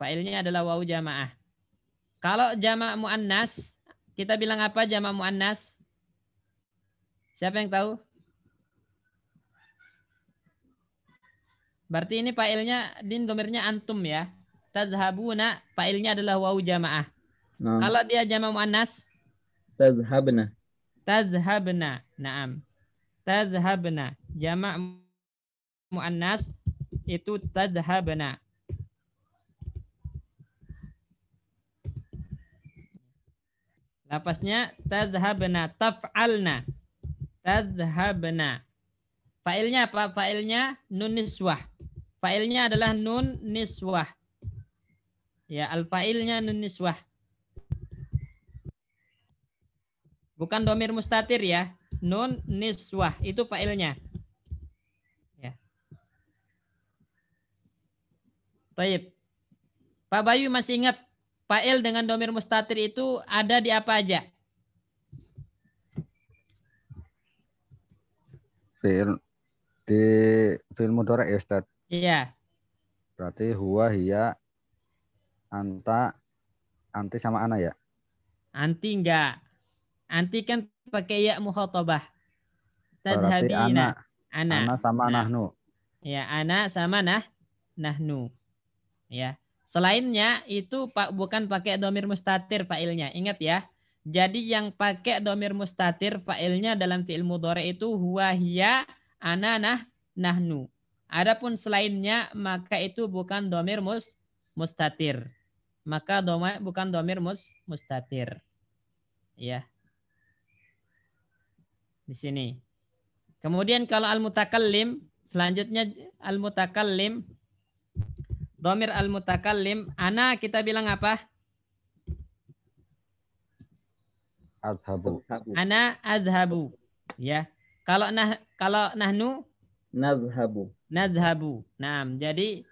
Failnya adalah wau jamaah. Kalau jamak muannas, kita bilang apa jamak muannas? Siapa yang tahu? Berarti ini failnya din domirnya antum ya. Tazhabuna failnya adalah wau jamaah. Nah. Kalau dia jama muannas tazhabna. Tazhabna. Naam. Tazhabna. jamaah muannas itu tazhabna. Lapasnya tazhabna taf'alna tadhabna. Failnya apa? Failnya nun niswah. Failnya adalah nun niswah. Ya, al-failnya nun niswah. Bukan domir mustatir ya. Nun niswah. Itu failnya. Ya. Baik. Pak Bayu masih ingat fail dengan domir mustatir itu ada di apa aja? Film di film mudorek ya Ustaz? Iya. Berarti huwa hiya anta anti sama ana ya? Anti enggak. Anti kan pakai ya mukhatabah. Tadhabina. Nah. Ana. Ana sama nah. nahnu. Ya, ana sama nah nahnu. Ya. Selainnya itu Pak bukan pakai domir mustatir failnya. Ingat ya. Jadi yang pakai domir mustatir failnya dalam fi'il mudhari itu huwa hiya ana nah nahnu. Adapun selainnya maka itu bukan domir mus mustatir. Maka doma, bukan domir mus mustatir. Ya. Di sini. Kemudian kalau al-mutakallim selanjutnya al-mutakallim domir al-mutakallim ana kita bilang apa? adhabu. Ana adhabu. Ya. Kalau nah kalau nahnu nadhabu. Nadhabu. Nah, jadi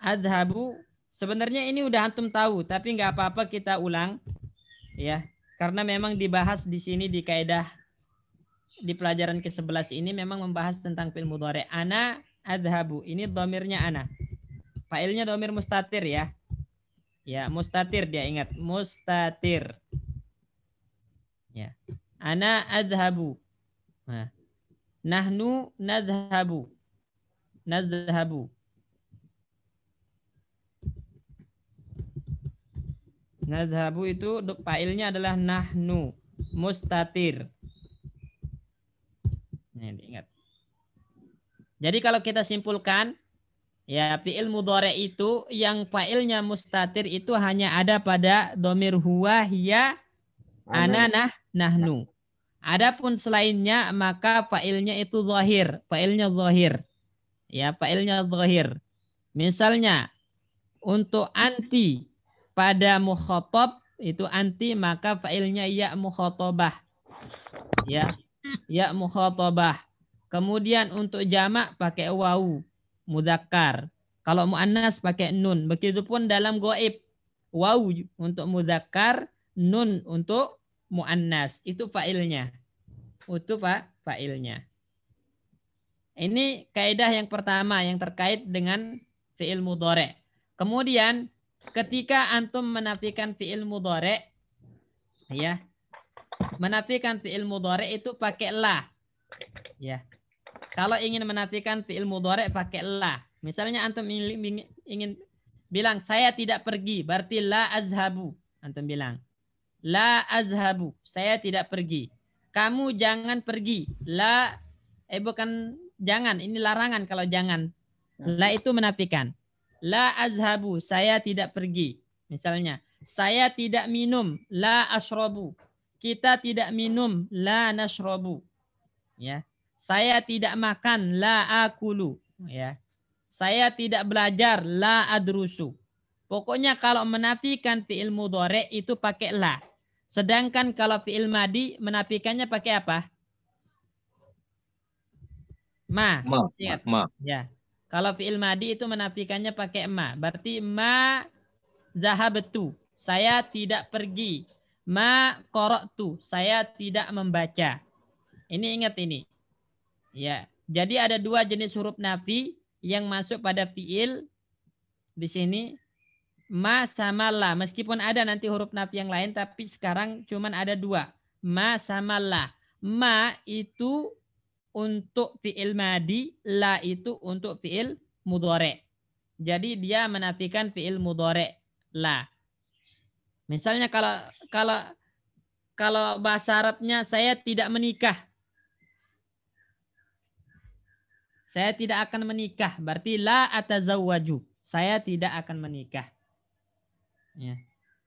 adhabu sebenarnya ini udah antum tahu, tapi nggak apa-apa kita ulang ya. Karena memang dibahas di sini di kaidah di pelajaran ke-11 ini memang membahas tentang fil mudhari. Ana adhabu. Ini domirnya ana. Failnya domir mustatir ya. Ya, mustatir dia ingat. Mustatir. Ya. Ana adhabu. Nah. Nahnu nadhabu. Nadhabu. Nadhabu itu failnya adalah nahnu mustatir. Nah, diingat. Jadi kalau kita simpulkan ya fiil mudhari itu yang failnya mustatir itu hanya ada pada domir huwa hiya Ana nah nahnu. Adapun selainnya maka failnya itu zahir, failnya zahir. Ya, failnya zahir. Misalnya untuk anti pada mukhatab itu anti maka failnya ya mukhatabah. Ya, ya mukhatabah. Kemudian untuk jamak pakai wau mudakar. Kalau muannas pakai nun. Begitupun dalam goib wau untuk mudakar nun untuk muannas itu fa'ilnya. Itu fa fa'ilnya. Ini kaidah yang pertama yang terkait dengan fi'il mudhari. Kemudian ketika antum menafikan fi'il mudhari ya. Menafikan fi'il mudhari itu pakailah, Ya. Kalau ingin menafikan fi'il mudhari pakailah. Misalnya antum ingin, ingin bilang saya tidak pergi, berarti la azhabu. Antum bilang La azhabu. Saya tidak pergi. Kamu jangan pergi. La eh bukan jangan. Ini larangan kalau jangan. Hmm. La itu menafikan. La azhabu. Saya tidak pergi. Misalnya, saya tidak minum. La ashrabu. Kita tidak minum. La nashrabu. Ya. Saya tidak makan. La akulu. Ya. Saya tidak belajar. La adrusu. Pokoknya kalau menafikan fi'il mudhari itu pakai la. Sedangkan kalau fi'il madi menafikannya pakai apa? Ma. Ma. Ingat. ma. Ya. Kalau fi'il madi itu menafikannya pakai ma. Berarti ma zahabtu. Saya tidak pergi. Ma koroktu. Saya tidak membaca. Ini ingat ini. Ya. Jadi ada dua jenis huruf nafi yang masuk pada fi'il di sini ma sama la. Meskipun ada nanti huruf nafi yang lain, tapi sekarang cuman ada dua. Ma sama la. Ma itu untuk fi'il madi, la itu untuk fi'il mudore. Jadi dia menafikan fi'il mudore, la. Misalnya kalau kalau kalau bahasa Arabnya saya tidak menikah. Saya tidak akan menikah. Berarti la atazawwaju. Saya tidak akan menikah. Ya.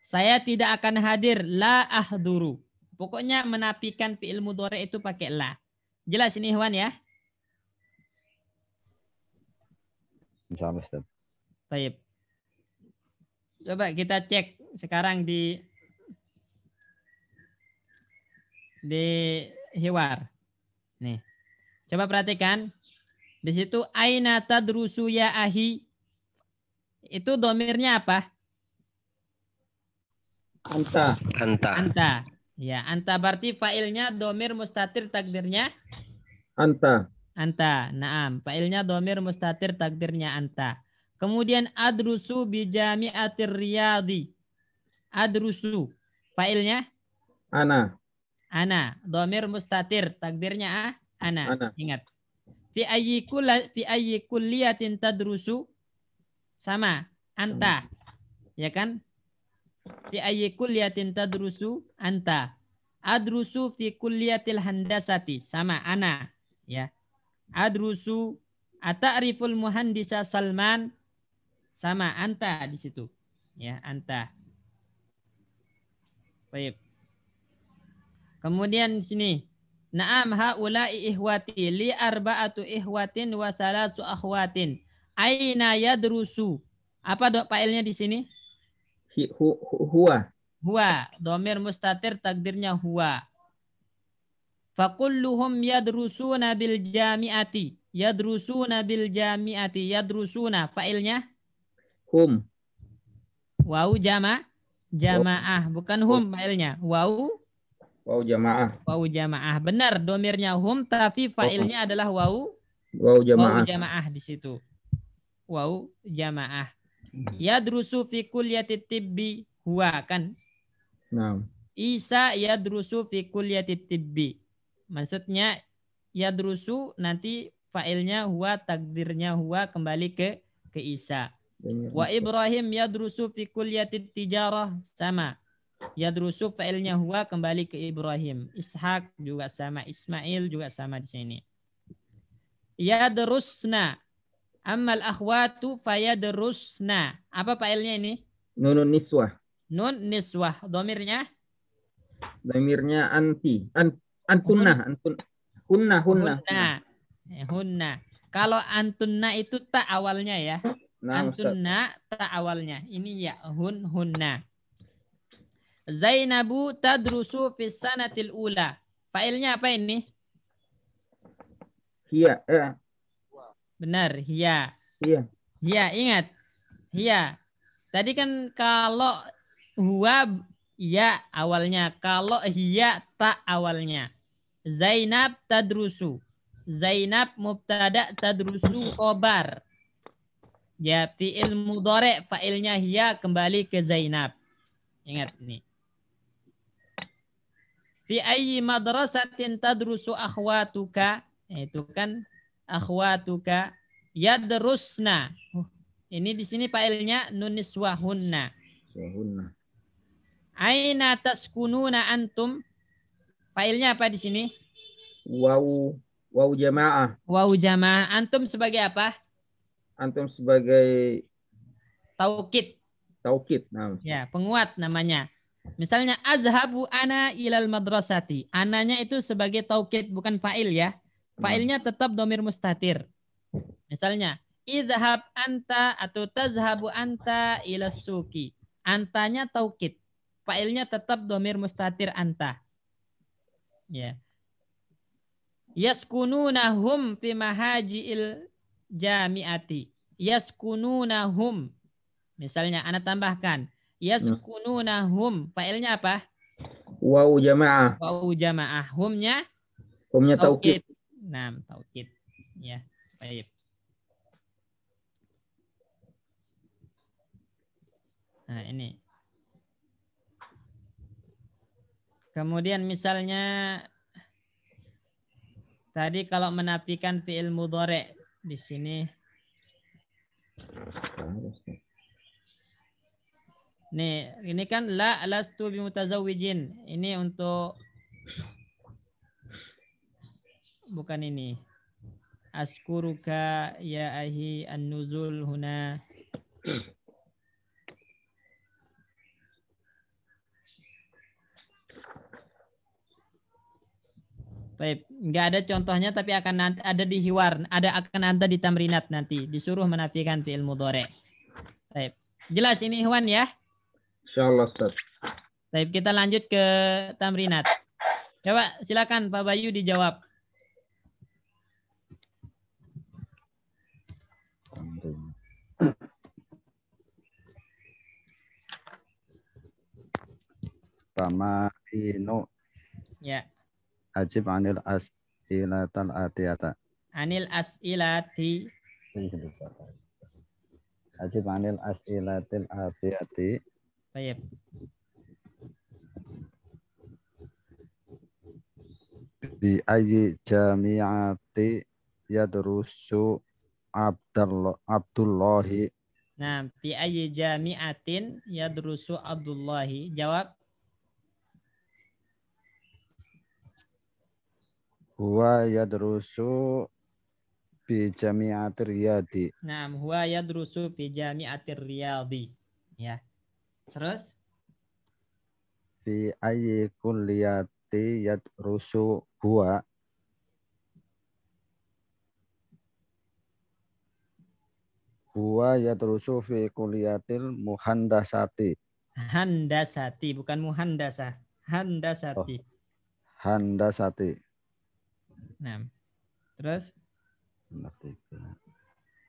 Saya tidak akan hadir la ahduru. Pokoknya menapikan fi'il mudhari itu pakai la. Jelas ini Hwan ya? Insyaallah Ustaz. Baik. Coba kita cek sekarang di di hiwar. Nih. Coba perhatikan. Di situ aina tadrusu ya ahi. Itu domirnya apa? Anta. Anta. Anta. Ya, anta berarti failnya domir mustatir takdirnya? Anta. Anta. Naam, failnya domir mustatir takdirnya anta. Kemudian adrusu bijami atir riyadi. Adrusu. Failnya? Ana. Ana. Domir mustatir takdirnya ah? Ana. Ana. Ingat. Fi ayyi fi ayyi kulliyatin tadrusu? Sama. Anta. Ya kan? fi ayyi kulliyatin tadrusu anta adrusu fi kulliyatil handasati sama ana ya adrusu ata'riful muhandisa Salman sama anta di situ ya anta baik kemudian di sini Naam haula'i ihwati li arba'atu ihwatin wa thalasu akhwatin. Aina yadrusu. Apa dok pailnya di sini? fi hu, huwa. Huwa. Domir mustatir takdirnya huwa. Fakulluhum yadrusuna bil jami'ati. Yadrusuna bil jami'ati. Yadrusuna. Failnya? Hum. Wau jama. Jamaah. Bukan hum failnya. Wau. Wau jamaah. Wau jamaah. Benar. Domirnya hum. Tapi failnya adalah wau. Wau jamaah. Wau jamaah di situ. Wau jamaah. Hmm. Yadrusu fi kulliyati tibbi huwa kan? Nah. Isa yadrusu fi kulliyati tibbi. Maksudnya yadrusu nanti failnya huwa takdirnya huwa kembali ke ke Isa. Wa Ibrahim yadrusu fi kulliyati tijarah sama. Yadrusu failnya huwa kembali ke Ibrahim. Ishak juga sama, Ismail juga sama di sini. Yadrusna Amal akhwatu fayadrusna. Apa failnya ini? Nunun niswah. Nun niswah. Domirnya? Domirnya anti. An, antunna. Antun, hunna, hunna. Hunna. Eh, hunna. Kalau antunna itu tak awalnya ya. Nah, antunna tak awalnya. Ini ya hun hunna. Zainabu tadrusu fis ula. Failnya apa ini? Iya, eh, Benar, hiya. Iya. Hiya, ingat. Hiya. Tadi kan kalau huwa ya awalnya, kalau hiya tak awalnya. Zainab tadrusu. Zainab mubtada tadrusu kobar. Ya, fi'il mudhari fa'ilnya hiya kembali ke Zainab. Ingat ini. Fi ayyi madrasatin tadrusu akhwatuka? Itu kan akhwatuka yadrusna. Oh, ini di sini failnya nunis wahunna. Wahunna. Aina taskununa antum? Failnya apa di sini? Wau wau jamaah. Wau jamaah. Antum sebagai apa? Antum sebagai taukid. Taukid. Nah. Ya, penguat namanya. Misalnya azhabu ana ilal madrasati. Ananya itu sebagai taukid bukan fa'il ya. Failnya hmm. tetap domir mustatir. Misalnya, idhab anta atau tazhabu anta ila suki. Antanya taukid. Failnya tetap domir mustatir anta. Ya. Yaskununahum fi mahaji'il jami'ati. Yaskununahum. Misalnya, anak tambahkan. Yaskununahum. Failnya apa? Wau jamaah. Wau jamaah. Humnya? Humnya taukid nam taukid ya baik nah ini kemudian misalnya tadi kalau menafikan fiil mudhari di sini Nih, ini kan la lastu bimutazawijin. Ini untuk bukan ini. Askuruka ya ahi an-nuzul huna. Baik, nggak ada contohnya tapi akan nanti ada di hiwar, ada akan ada di tamrinat nanti, disuruh menafikan fi'il mudhari. Baik. Jelas ini Ikhwan ya? Insyaallah Ustaz. Baik, kita lanjut ke tamrinat. Coba silakan Pak Bayu dijawab. kama inu. Ya. Ajib anil as'ilatal atiyata. Anil as'ilati. Ajib anil as'ilatil atiyati. Baik. Bi ayi jami'ati yadrusu Abdullah Abdullahi. Nah, bi ayi jami'atin yadrusu Abdullahi. Jawab. Huwa yadrusu fi jami'atir riyadi. Nah, huwa yadrusu fi jami'atir riyadi. Ya. Terus? Fi ayyi kulliyati yadrusu huwa huwa yadrusu fi kulliyatil muhandasati. Handasati bukan muhandasah. Handasati. Oh. Handasati. Nam. Terus? Nomor tiga.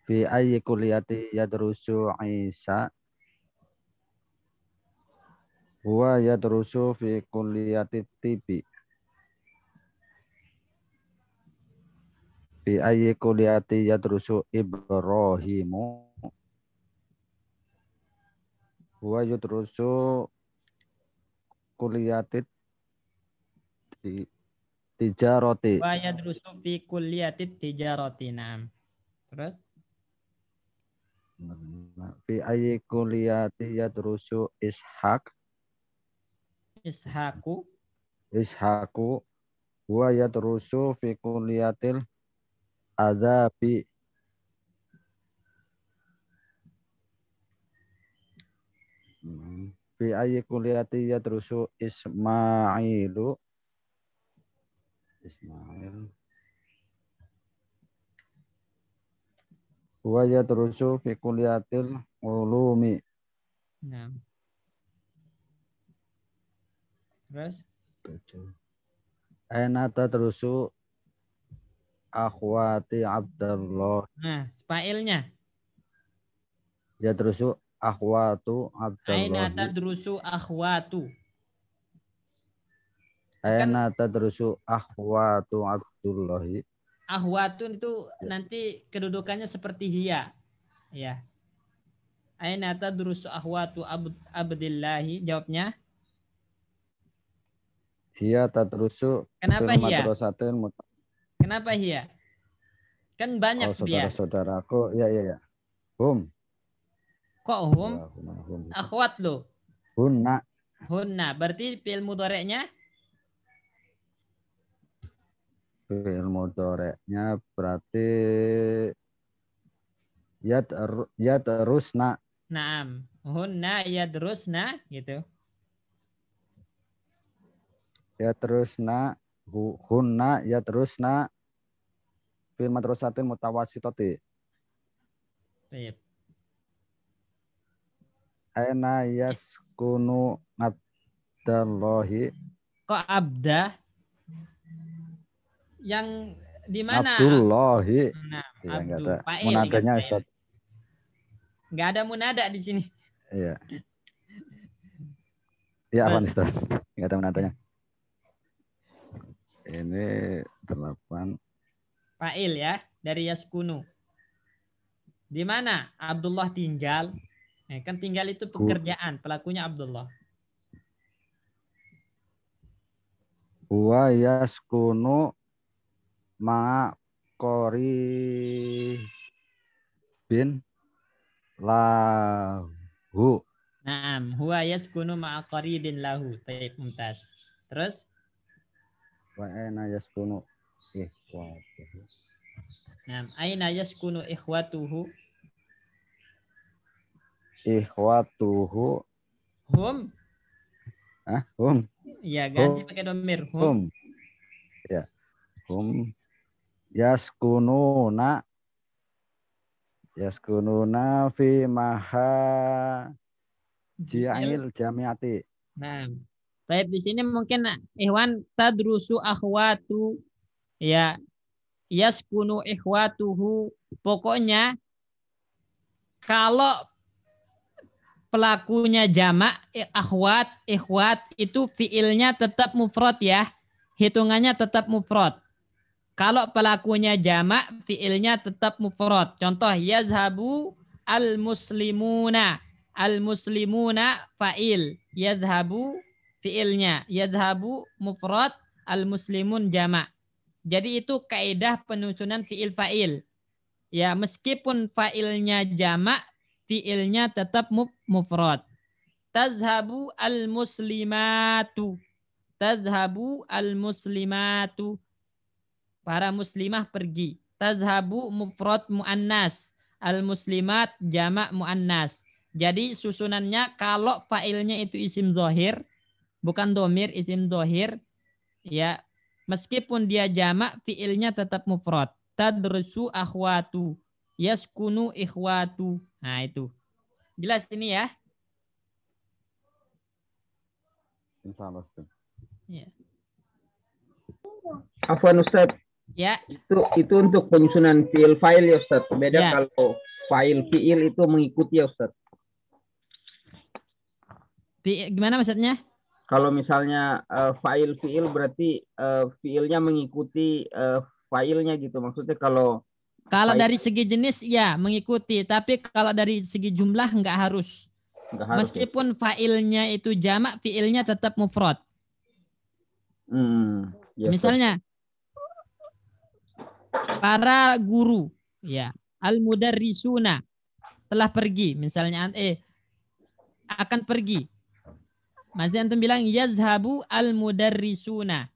Fi ayyi kulliyati yadrusu Isa? Huwa yadrusu fi kulliyati tibi. Fi ayyi kulliyati yadrusu Ibrahimu? Huwa yadrusu kuliyatit tipi tijaroti. Wa yadrusu fi kulliyati tijaroti. Naam. Terus? Fi ayyi kulliyati yadrusu Ishaq? Ishaku. Ishaku wa yadrusu fi kulliyatil azabi. Fi ayyi kulliyati yadrusu Ismailu? Ismail. Wa terusu fi kulliyatil ulumi. Nah. Terus? Enata terusu akhwati Abdullah. Nah, spailnya. Ya terusu akhwatu Abdullah. Enata terusu akhwatu. Aina kan tadrusu ahwatu Abdullahi. Ahwatun itu ya. nanti kedudukannya seperti hiya. Ya. Aina tadrusu ahwatu abd, Abdillahi? Jawabnya. Hiya tadrusu. Kenapa hiya? Kenapa hiya? Kan banyak oh, saudara saudaraku. Ya, ya, ya. Hum. Kok hum? Ya, hum, hum. Ahwat lo. Hunna. Hunna. Berarti fi'il mudhari'nya? fi'il motornya berarti ya yad na Naam. Hunna na gitu. ya ya hu, hunna yadrusna fil madrasatin mutawasitati. Baik. Aina yaskunu abdallahi. Kok abda? yang di mana? Abdullah. Nah, ya, Abdul. ada. Fa'il, iya. Ustaz. Enggak ada munada di sini. Iya. Iya, apa Ustaz? Enggak ada munadanya. Ini delapan. Fa'il ya, dari Yaskunu. Di mana Abdullah tinggal? Eh, kan tinggal itu pekerjaan, pelakunya Abdullah. Wa yaskunu ma kori bin lahu. Naam, huwa yaskunu maakori bin lahu. Taib mumtaz. Terus wa aina yaskunu ikhwatuhu. Naam, aina yaskunu ikhwatuhu? Ikhwatuhu hum Ah, hum. Ya, ganti pakai domir hum. hum. Ya. Hum yaskununa yaskununa fi maha iya. jiail jamiati. Nah. Baik di sini mungkin eh, Ikhwan tadrusu akhwatu ya yaskunu ikhwatuhu pokoknya kalau pelakunya jamak eh, akhwat ikhwat itu fiilnya tetap mufrad ya hitungannya tetap mufrad kalau pelakunya jamak, fiilnya tetap mufrad. Contoh yazhabu al-muslimuna. Al-muslimuna fa'il. Yazhabu fiilnya. Yazhabu mufrad, al-muslimun jamak. Jadi itu kaidah penyusunan fiil fa'il. Ya, meskipun fa'ilnya jamak, fiilnya tetap mufrad. Tazhabu al-muslimatu. Tazhabu al-muslimatu Para muslimah pergi. Tadhabu mufrad mu'annas. Al-muslimat jamak mu'annas. Jadi susunannya kalau failnya itu isim zohir, bukan domir, isim zohir, ya meskipun dia jamak, fiilnya tetap mufrad. Tadrusu akhwatu, yaskunu ikhwatu. Nah itu. Jelas ini ya? Insya Allah. Ya. Afwan Ustaz. Ya. Itu itu untuk penyusunan fiil file ya Ustaz. Beda ya. kalau file fiil itu mengikuti ya Ustaz. Gimana maksudnya? Kalau misalnya uh, file fiil berarti uh, fiilnya mengikuti uh, filenya gitu. Maksudnya kalau kalau file... dari segi jenis ya mengikuti, tapi kalau dari segi jumlah nggak harus. Enggak harus ya? Meskipun ya. file-nya itu jamak, fiilnya tetap mufrad. Hmm, ya, Misalnya, para guru ya al mudarrisuna telah pergi misalnya eh akan pergi Masih antum bilang yazhabu al mudarrisuna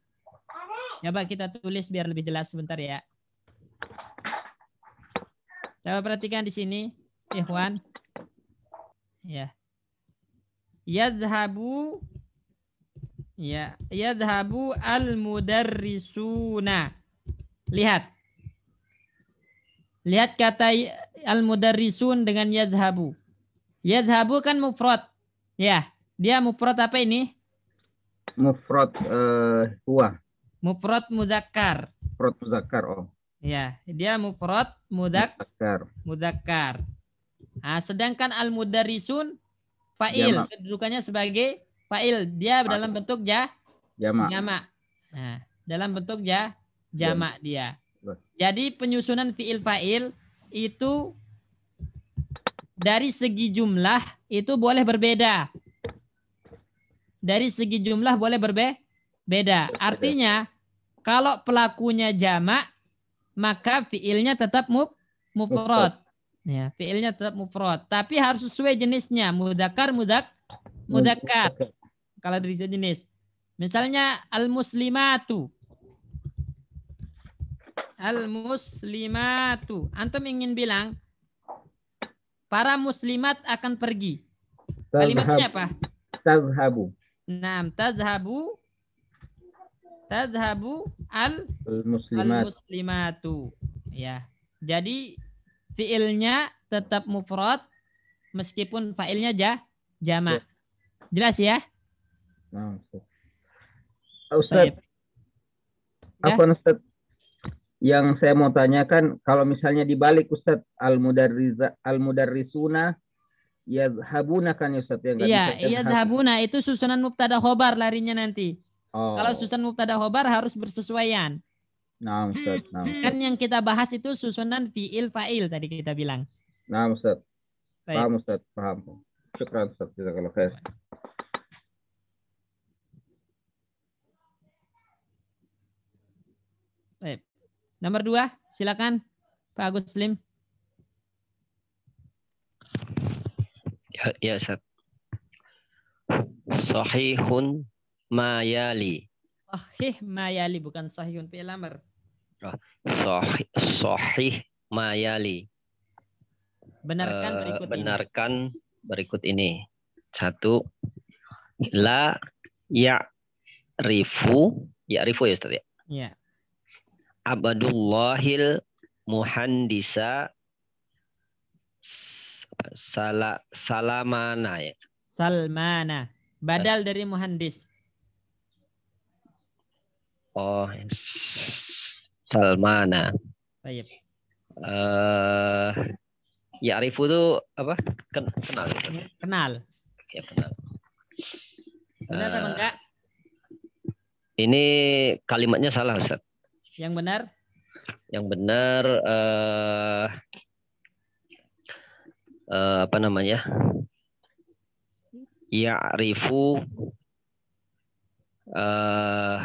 coba kita tulis biar lebih jelas sebentar ya coba perhatikan di sini ikhwan ya yazhabu ya yazhabu al mudarrisuna lihat Lihat kata al-mudarrisun dengan yadhabu. Yadhabu kan mufrad. Ya, dia mufrad apa ini? Mufrad uh, huwa. Mufrad mudakar. Mufrad mudakar, oh. Ya, dia mufrad mudak mudakar. Nah, sedangkan al-mudarrisun fa'il Jama. kedudukannya sebagai fa'il. Dia dalam bentuk ja jamak. Jama. Nah, dalam bentuk ja jamak jama. dia. Jadi penyusunan fiil fa'il itu dari segi jumlah itu boleh berbeda. Dari segi jumlah boleh berbeda. Artinya kalau pelakunya jamak maka fiilnya tetap mu mufrad. Ya, fiilnya tetap mufrad, tapi harus sesuai jenisnya, mudakar mudak mudakar. Kalau dari jenis. Misalnya al muslimatu al-muslimatu. Antum ingin bilang para muslimat akan pergi. Kalimatnya apa? Tazhabu. Naam, tazhabu. Tazhabu al, al muslimat. muslimatu. Ya. Jadi fiilnya tetap mufrad meskipun failnya ja jamak. Ya. Jelas ya? Ustaz, Ustaz. Apa ya. Ustaz? yang saya mau tanyakan kalau misalnya di balik Ustaz al-mudarriza al-mudarrisuna yadhabuna kan ya, Ustaz yang Iya, yadhabuna itu susunan mubtada khobar larinya nanti. Oh. Kalau susunan mubtada khobar harus bersesuaian. Nah, Ustaz. Nah, hmm. Ustaz. Kan yang kita bahas itu susunan fiil fa'il tadi kita bilang. Nah, Ustaz. Baik. Paham Ustaz, paham. Syukran Ustaz, saya. khair. Baik. Nomor dua, silakan Pak Agus Slim. Ya, ya Ustaz. Sahihun mayali. Sahih mayali bukan sahihun pelamar. Oh, ah, Sahih, sahih mayali. Benarkan berikut uh, benarkan ini. berikut ini. Satu la ya rifu ya rifu ya Ustaz ya. Ya. Abdullahil Muhandisa Sala, Salamana ya. Salmana. Badal dari muhandis. Oh, Salmana. Baik. Uh, eh, ya Arifu itu apa? Ken kenal. Kenal. Ya kenal. Benar uh, eh, Ini kalimatnya salah Ustaz. Yang benar? Yang benar uh, uh, apa namanya? Rifu uh, eh,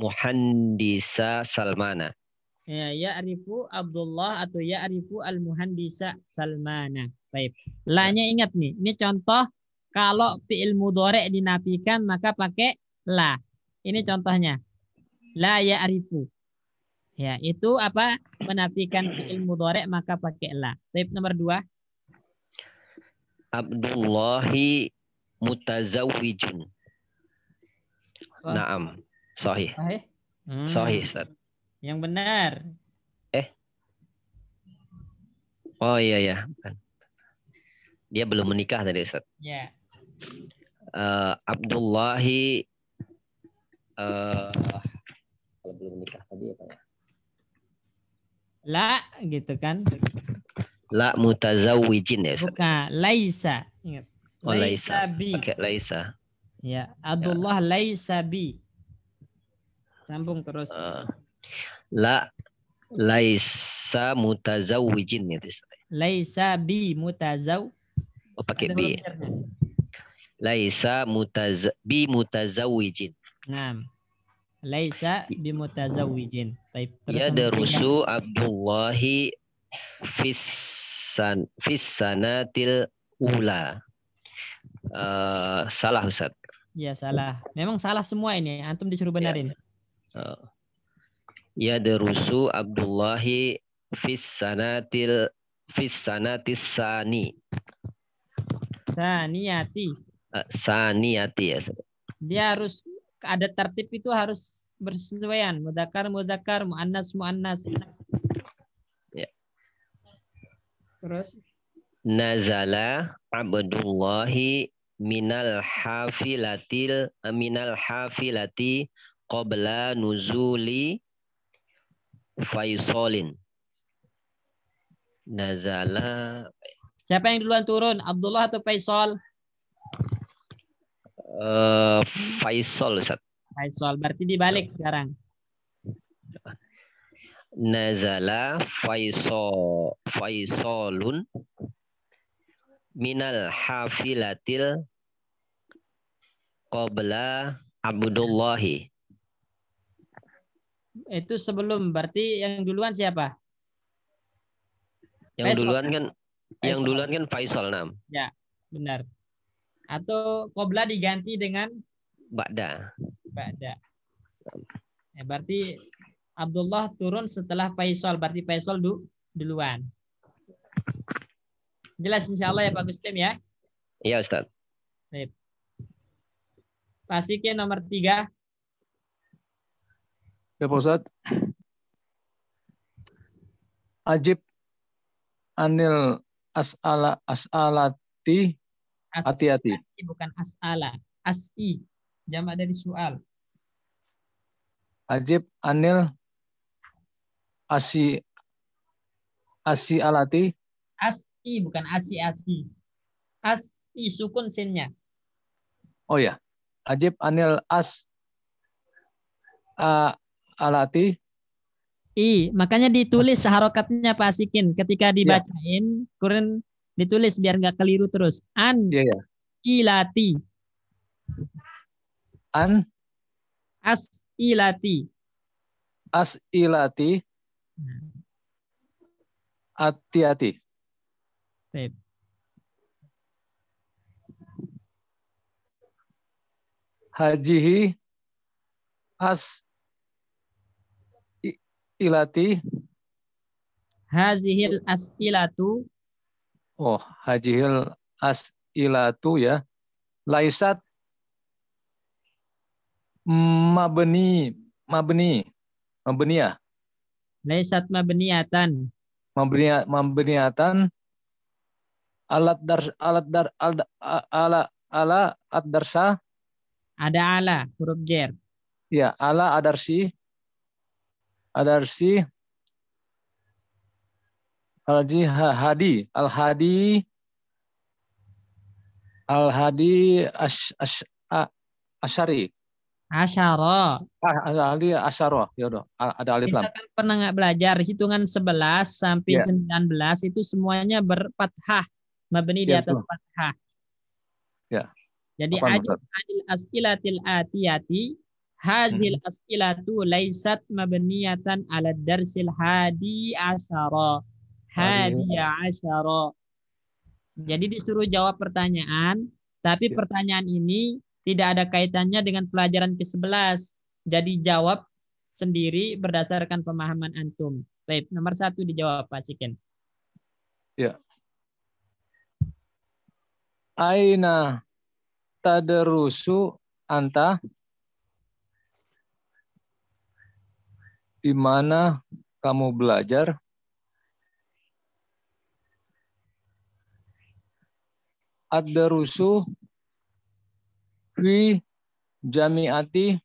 muhandisa Salmana. Ya, ya Arifu Abdullah atau Ya Arifu al-muhandisa Salmana. Baik. Lanya ingat nih. Ini contoh kalau fi'il mudore dinapikan maka pakai la. Ini hmm. contohnya. La arifu. Ya, itu apa menafikan fi'il mudhari' maka pakai la. Tip nomor dua. Abdullahi mutazawijun. So, Naam. Sahih. Sahih. Hmm. Sahih, Ustaz. Yang benar. Eh. Oh iya ya. Dia belum menikah tadi, Ustaz. Ya. Yeah. Uh, Abdullahi uh, belum menikah tadi ya, Pak. Ya? la gitu kan. La mutazawijin ya. Ustaz. Bukan, laisa. Ingat. Oh, laisa. Bi. Pakai laisa. Ya, Abdullah ya. laisa bi. Sambung terus. Uh, la laisa mutazawijin itu. Ya, laisa bi mutazaw. Oh, pakai bi. Laisa mutaz bi mutazawijin. Naam. Laisa bi mutazawijin. Baik, ya darusu Abdullahi Fisana til ula. Uh, salah Ustaz. Ya salah. Memang salah semua ini. Antum disuruh benerin. Ya, uh, oh. ya derusu Abdullahi fissanatil fisana sani. Saniati. Uh, saniati ya. Dia harus ada tertib itu harus bersesuaian mudakar mudakar muannas muannas ya. terus nazala abdullahi minal hafilatil minal hafilati qabla nuzuli faisolin nazala siapa yang duluan turun Abdullah atau Faisal uh, Faisal Ustaz soal Berarti dibalik ya. sekarang. Nazala Faisal Faisalun minal hafilatil qabla Abdullahi. Itu sebelum berarti yang duluan siapa? Yang Faisal. duluan kan Faisal. yang duluan kan Faisal Nam. Ya, benar. Atau qabla diganti dengan ba'da ba'da. Ya, berarti Abdullah turun setelah Faisal. Berarti Faisal du, duluan. Jelas insya Allah ya Pak Muslim ya? Iya Ustaz. Baik. Pasiknya nomor tiga. Ya Pak Ustaz. Ajib anil as'ala as'alati hati-hati. Bukan as'ala. As'i jamak dari soal. Ajib Anil Asi Asi Alati. Asi bukan Asi Asi. Asi sukun sinnya. Oh ya. Ajib Anil As A, Alati. I, makanya ditulis harokatnya Pak Asikin ketika ya. dibacain, yeah. ditulis biar nggak keliru terus. An yeah, yeah. ilati. Iya an as ilati as ilati Hati-hati. Baik. Hajihi as ilati hazihil asilatu oh as asilatu ya laisat mabni mabni ya laisat mabniyatan mabniya mabniyatan alat dar alat dar ala ala ala ad darsa ada ala huruf jer ya ala adarsi adarsi al hadi al hadi al hadi ash, ash, ash, Asyara. Ah, ada alif asyara. Ya udah, ada alif lam. Kita kan pernah nggak belajar hitungan 11 sampai yeah. Ya. 19 itu semuanya berfathah. Mabni di ya, atas fathah. Ya. Yeah. Jadi ajil anil as'ilatil atiyati hazil hmm. as'ilatu laisat mabniyatan ala darsil hadi asyara. Hadi asyara. Jadi disuruh jawab pertanyaan, tapi yeah. pertanyaan ini tidak ada kaitannya dengan pelajaran ke-11. Jadi jawab sendiri berdasarkan pemahaman antum. Baik, nomor satu dijawab Pak Siken. Ya. Aina tadarusu anta di mana kamu belajar ad-darusu fi jamiati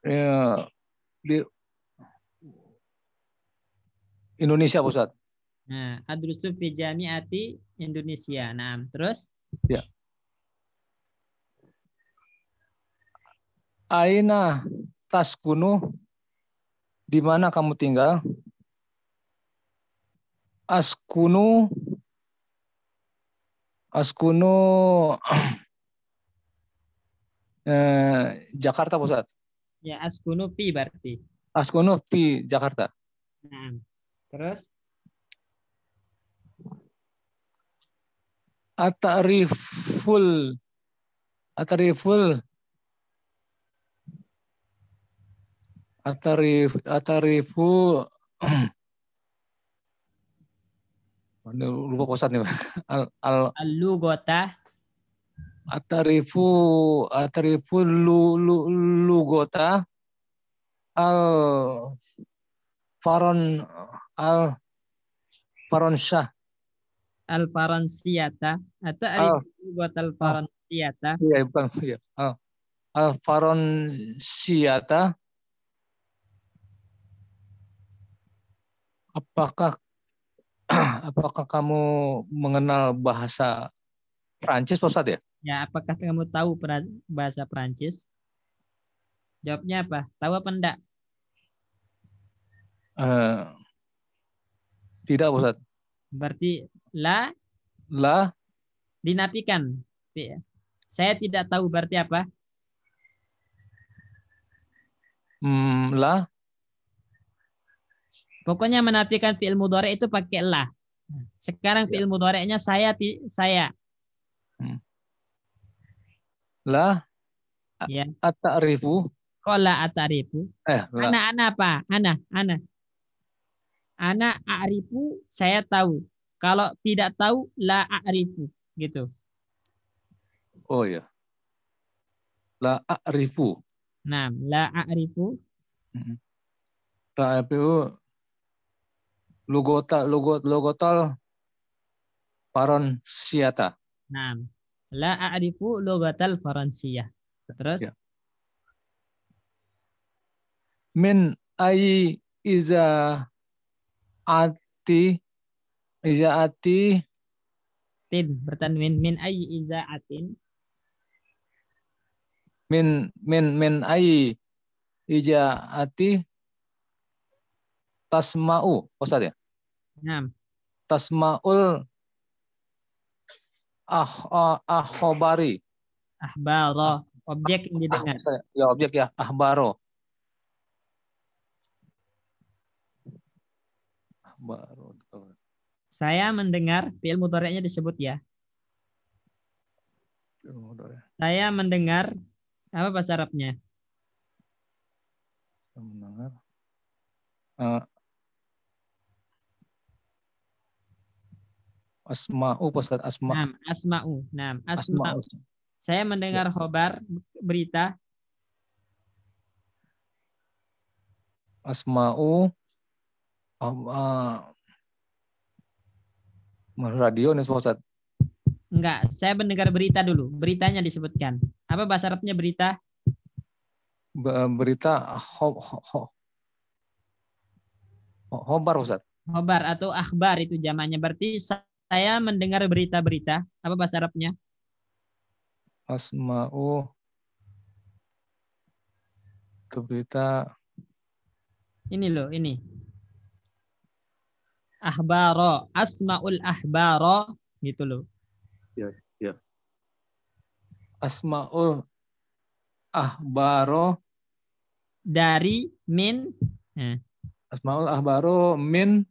ya, di Indonesia pusat. Nah, adrusu fi jamiati Indonesia. Nah, terus? Ya. Aina kuno di mana kamu tinggal? Askunu Askuno eh, Jakarta pusat. Ya, Askuno pi berarti. Askuno pi Jakarta. Nah, terus Atariful Atariful Atarif tariful lupa posat nih al al lugota atarifu atarifu lu, lu, lugota al faron al sha al faronsiata atau al buat al faronsiata iya bukan iya al al siyata apakah apakah kamu mengenal bahasa Prancis, Pak ya? Ya, apakah kamu tahu bahasa Prancis? Jawabnya apa? Tahu apa enggak? Uh, tidak, Pak Berarti la la dinafikan. Saya tidak tahu berarti apa? Hmm, la Pokoknya menafikan fi'il mudhari itu pakai lah. Hmm. Sekarang ya. fi'il mudhari'nya saya saya. lah hmm. La ya. tarifu Kok at-ta'rifu. Eh, Ana ana apa? Ana ana. Ana a'rifu saya tahu. Kalau tidak tahu la a'rifu gitu. Oh ya. La a'rifu. Nah, la a'rifu. Hmm. La a'rifu Lugota, Lugot, Logotol Siata. Nah, la a'rifu lugatal Faronsiyah. Terus? Ya. Min ai iza ati iza ati tin bertan min ai iza atin min min min ai iza ati tasma'u Ustaz ya Tasma'ul ah ahobari. Ahbaro. Objek ini didengar. Ah, ya objek ya ahbaro. Ahbaro. Saya mendengar fi'il mudhari'nya disebut ya. Saya mendengar apa bahasa Arabnya? Saya mendengar uh, Asma'u Ustaz asma'u. Naam, Asma'u. Naam, Asma'u. Saya mendengar ya. berita Asma'u uh, uh, radio nih Ustaz. Enggak, saya mendengar berita dulu. Beritanya disebutkan. Apa bahasa Arabnya berita? Eh, berita ho, ho, Hobar Ustaz. Hobar atau akhbar itu zamannya berarti saya mendengar berita-berita apa bahasa Arabnya asma'u itu berita ini loh ini ahbaro asmaul ahbaro gitu loh ya ya asmaul ahbaro dari min eh. asmaul ahbaro min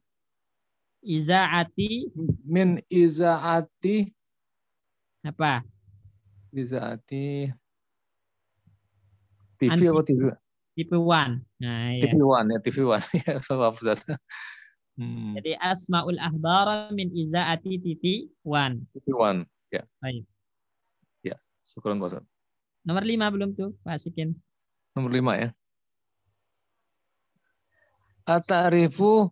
izaati min izaati apa izaati TV Anti, apa TV TV One nah TV ya. One ya TV One ya maaf hmm. jadi asmaul ahbar min izaati TV One TV One ya baik ya syukron Ustaz nomor lima belum tuh Pak Sikin nomor lima ya Atarifu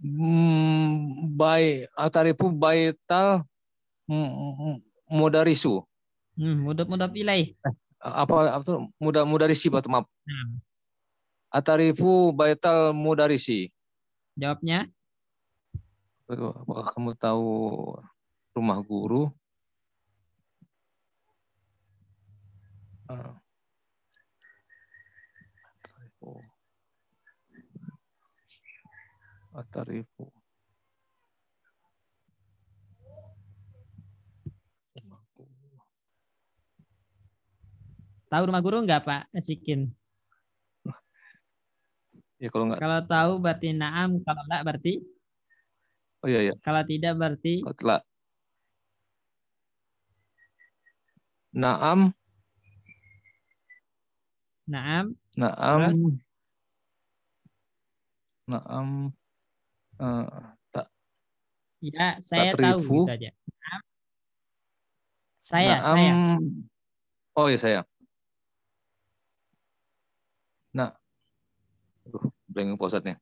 Hmm, by atarifu by tal modarisu. Hmm, mudah mudah pilih. Apa apa mudah mudarisi Pak maaf. Hmm. Atarifu tal mudarisi. Jawabnya? Apakah kamu tahu rumah guru? Uh. atarifu Tahu rumah guru enggak, Pak Asyikin. Ya kalau nggak. Kalau tahu berarti naam, kalau enggak berarti. Oh iya iya. Kalau tidak berarti. Kalau tidak. Naam. Naam. Naam. Naam tidak eh, tak ya saya tak tahu gitu aja Naam. saya Naam. saya oh ya saya nah aduh blank posatnya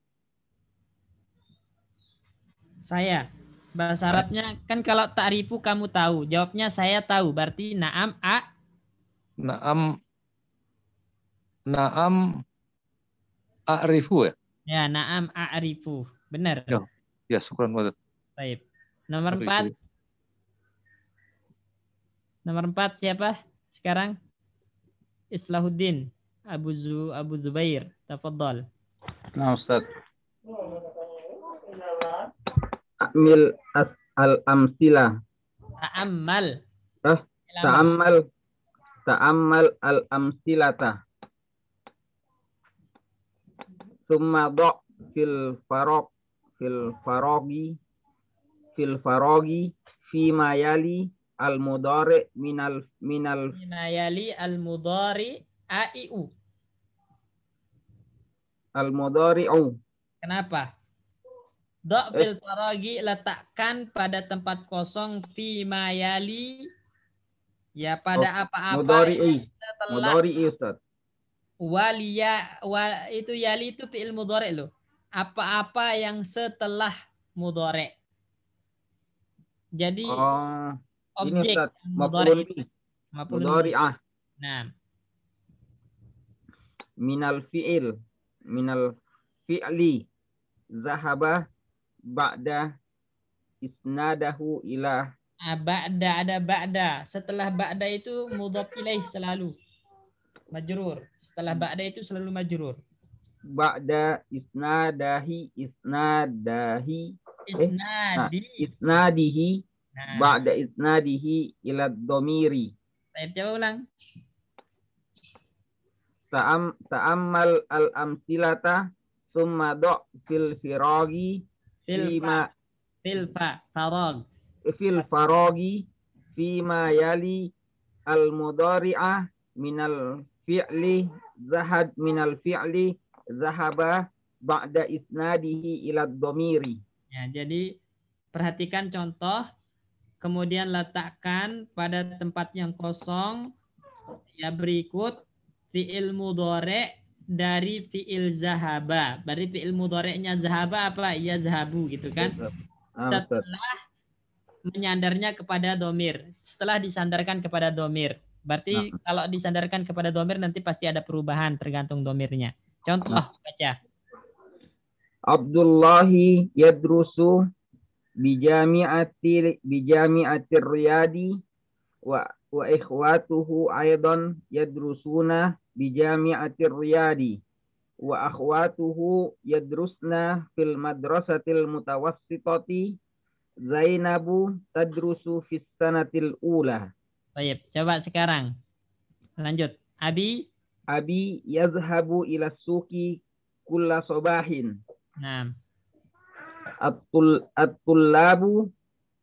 saya bahasa Arabnya kan kalau takrifu kamu tahu jawabnya saya tahu berarti naam a naam naam a'rifu ya ya naam a'rifu Benar. Ya, ya syukran Baik. Nomor empat. Nomor empat siapa sekarang? Islahuddin Abu Zu Abu Zubair. Tafadhal. Nah, Ustaz. Amil al amsila. Ta'ammal. Eh, ta'ammal. Ta'ammal al amsilata. Summa do' fil farok fil farogi fil farogi fi mayali al mudari minal minal mayali al mudari a i u al mudari u kenapa Dok eh. fil farogi letakkan pada tempat kosong fi mayali ya pada oh, apa-apa mudari mudari'i mudari Ustaz walia wa itu yali itu fi'il mudhari' loh apa-apa yang setelah mudore. Jadi oh, objek mudore. Mudore ah. Nah. Minal fi'il, minal fi'li zahaba ba'da isnadahu ilah ah, ba'da ada ba'da setelah ba'da itu mudhaf ilaih selalu majrur setelah ba'da itu selalu majrur ba'da isnadahi isnadahi eh, isnadi eh, isnadihi nah. ba'da isnadihi ila domiri Saya coba ulang Ta'am, ta'ammal al-amsilata summa do' fil firagi fima fil fa farag fil faragi fima yali al mudari'ah minal fi'li zahad minal fi'li zahaba ba'da isnadihi ila domiri. Ya, jadi perhatikan contoh kemudian letakkan pada tempat yang kosong ya berikut fi'il mudhari dari fi'il zahaba. Berarti fi'il mudhari'nya zahaba apa? Ya zahabu gitu kan. Iya, ah, Setelah menyandarnya kepada domir. Setelah disandarkan kepada domir. Berarti nah. kalau disandarkan kepada domir nanti pasti ada perubahan tergantung domirnya. Contoh baca. Abdullahi yadrusu bi jami'ati bi jami'ati Riyadi wa wa ikhwatuhu aidan yadrusuna bi jami'ati Riyadi wa akhwatuhu yadrusna fil madrasatil mutawassitati Zainabu tadrusu fis sanatil ula. Baik, coba sekarang. Lanjut. Abi Abi yazhabu ila suki kulla sobahin. Nah. Atul atullabu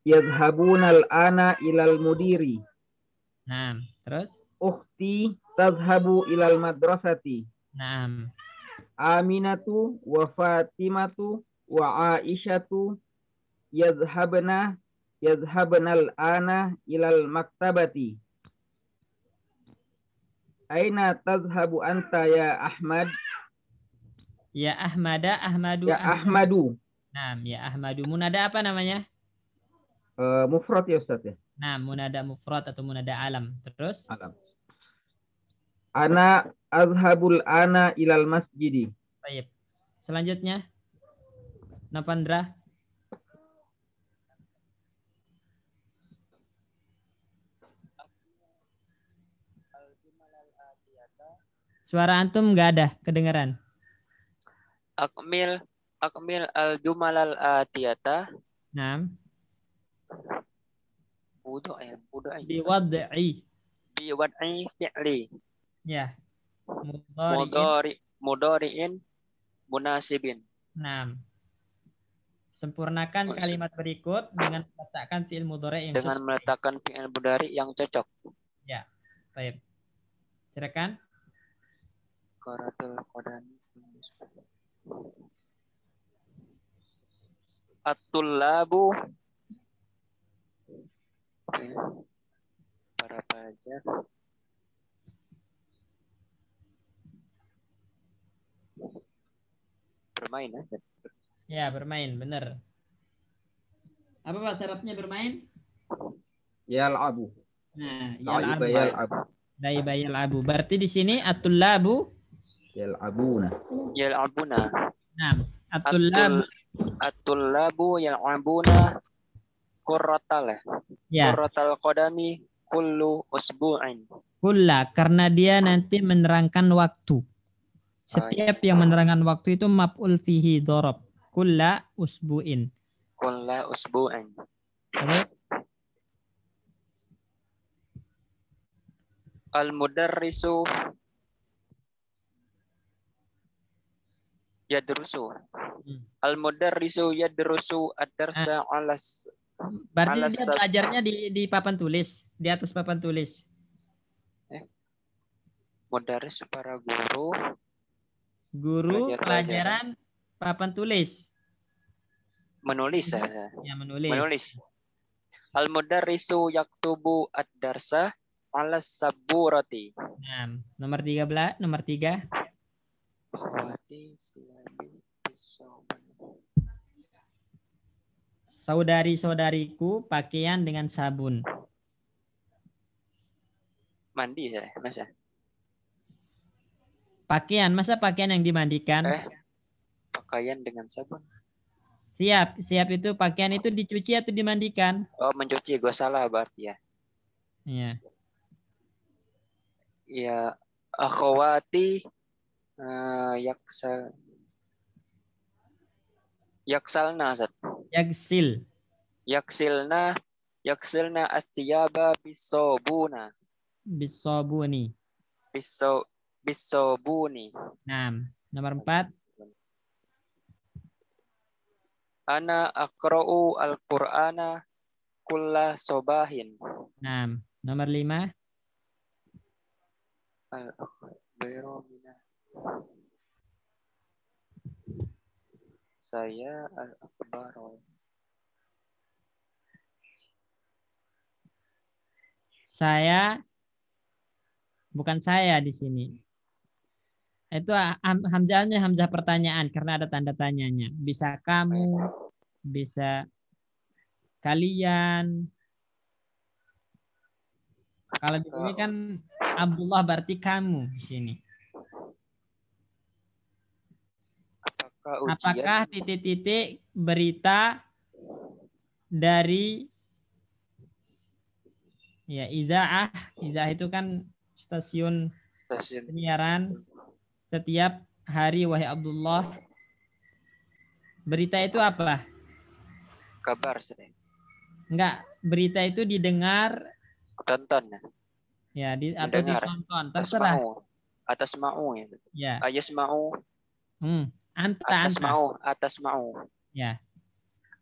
yazhabuna al-ana ilal mudiri. Nah, Terus? Ukhti tazhabu ilal madrasati. Nah. Aminatu wa Fatimatu wa Aisyatu yazhabna yazhabna al-ana ilal maktabati. Aina tazhabu anta ya Ahmad? Ya Ahmada, Ahmadu. Ya Ahmadu. nah, ya Ahmadu. Munada apa namanya? Uh, mufrad ya Ustaz ya. Nah, munada mufrad atau munada alam. Terus? Alam. Ana azhabul ana ilal masjidi. Baik. Selanjutnya. Napandra. Suara antum nggak ada, kedengeran. Akmil akmil al Jumalal Atiata atiyata. Naam. Budai. ya, Bi wad'i. Bi wad'i fi'li. Ya. Mudari mudari'in munasibin. Naam. Sempurnakan kalimat berikut dengan meletakkan fi'il mudhari yang dengan sesuai. meletakkan fi'il mudhari yang cocok. Ya. Baik. Silakan. Korotul Kodani. At-tullabu para pelajar bermain ya? Ya bermain benar. Apa pak syaratnya bermain? Yal abu. Nah, yal abu. yal abu. Berarti di sini labu. Yal'abuna. Yal'abuna. Naam. At-tullab. At-tullabu yal'abuna kurratal. Ya. Kurratal qadami kullu usbu'in. Kulla karena dia nanti menerangkan waktu. Setiap yang menerangkan waktu itu maf'ul fihi dorob. Kulla usbu'in. Kulla usbu'in. Al-mudarrisu Ya derusu, hmm. Al mudarrisu yadrusu ad-darsa ah. alas Berarti alas dia belajarnya di di papan tulis, di atas papan tulis. Eh. para guru. Guru pelajaran, papan tulis. Menulis ya. Ya menulis. Menulis. Al mudarrisu yaktubu ad-darsa alas saburati. Nah, nomor tiga 13, nomor tiga. Oh. Saudari-saudariku pakaian dengan sabun. Mandi saya, Mas Pakaian, masa pakaian yang dimandikan? Eh, pakaian dengan sabun. Siap, siap itu pakaian itu dicuci atau dimandikan? Oh, mencuci, gue salah berarti ya. Iya. Ya, akhwati Eh, yaksal. Yaksalna, Sir. Yaksil. Yaksilna. Yaksilna asyaba bisobuna. Bisobuni. Biso, bisobuni. enam Nomor empat. Ana akra'u al-Qur'ana kulla sobahin. enam Nomor lima. Al-Bayram saya eh, al Saya bukan saya di sini. Itu ah, hamzahnya hamzah pertanyaan karena ada tanda tanyanya. Bisa kamu, bisa kalian. Kalau di sini kan Abdullah berarti kamu di sini. Ujian. Apakah titik-titik berita dari ya idaah, idaah itu kan stasiun, penyiaran setiap hari wahai Abdullah. Berita itu apa? Kabar sering. Enggak, berita itu didengar tonton. Ya, di, atau ditonton, terserah. Atas mau. Atas mau ya. Ya. Ayas mau. Hmm. Anta, atas anta. mau, atas mau. Ya.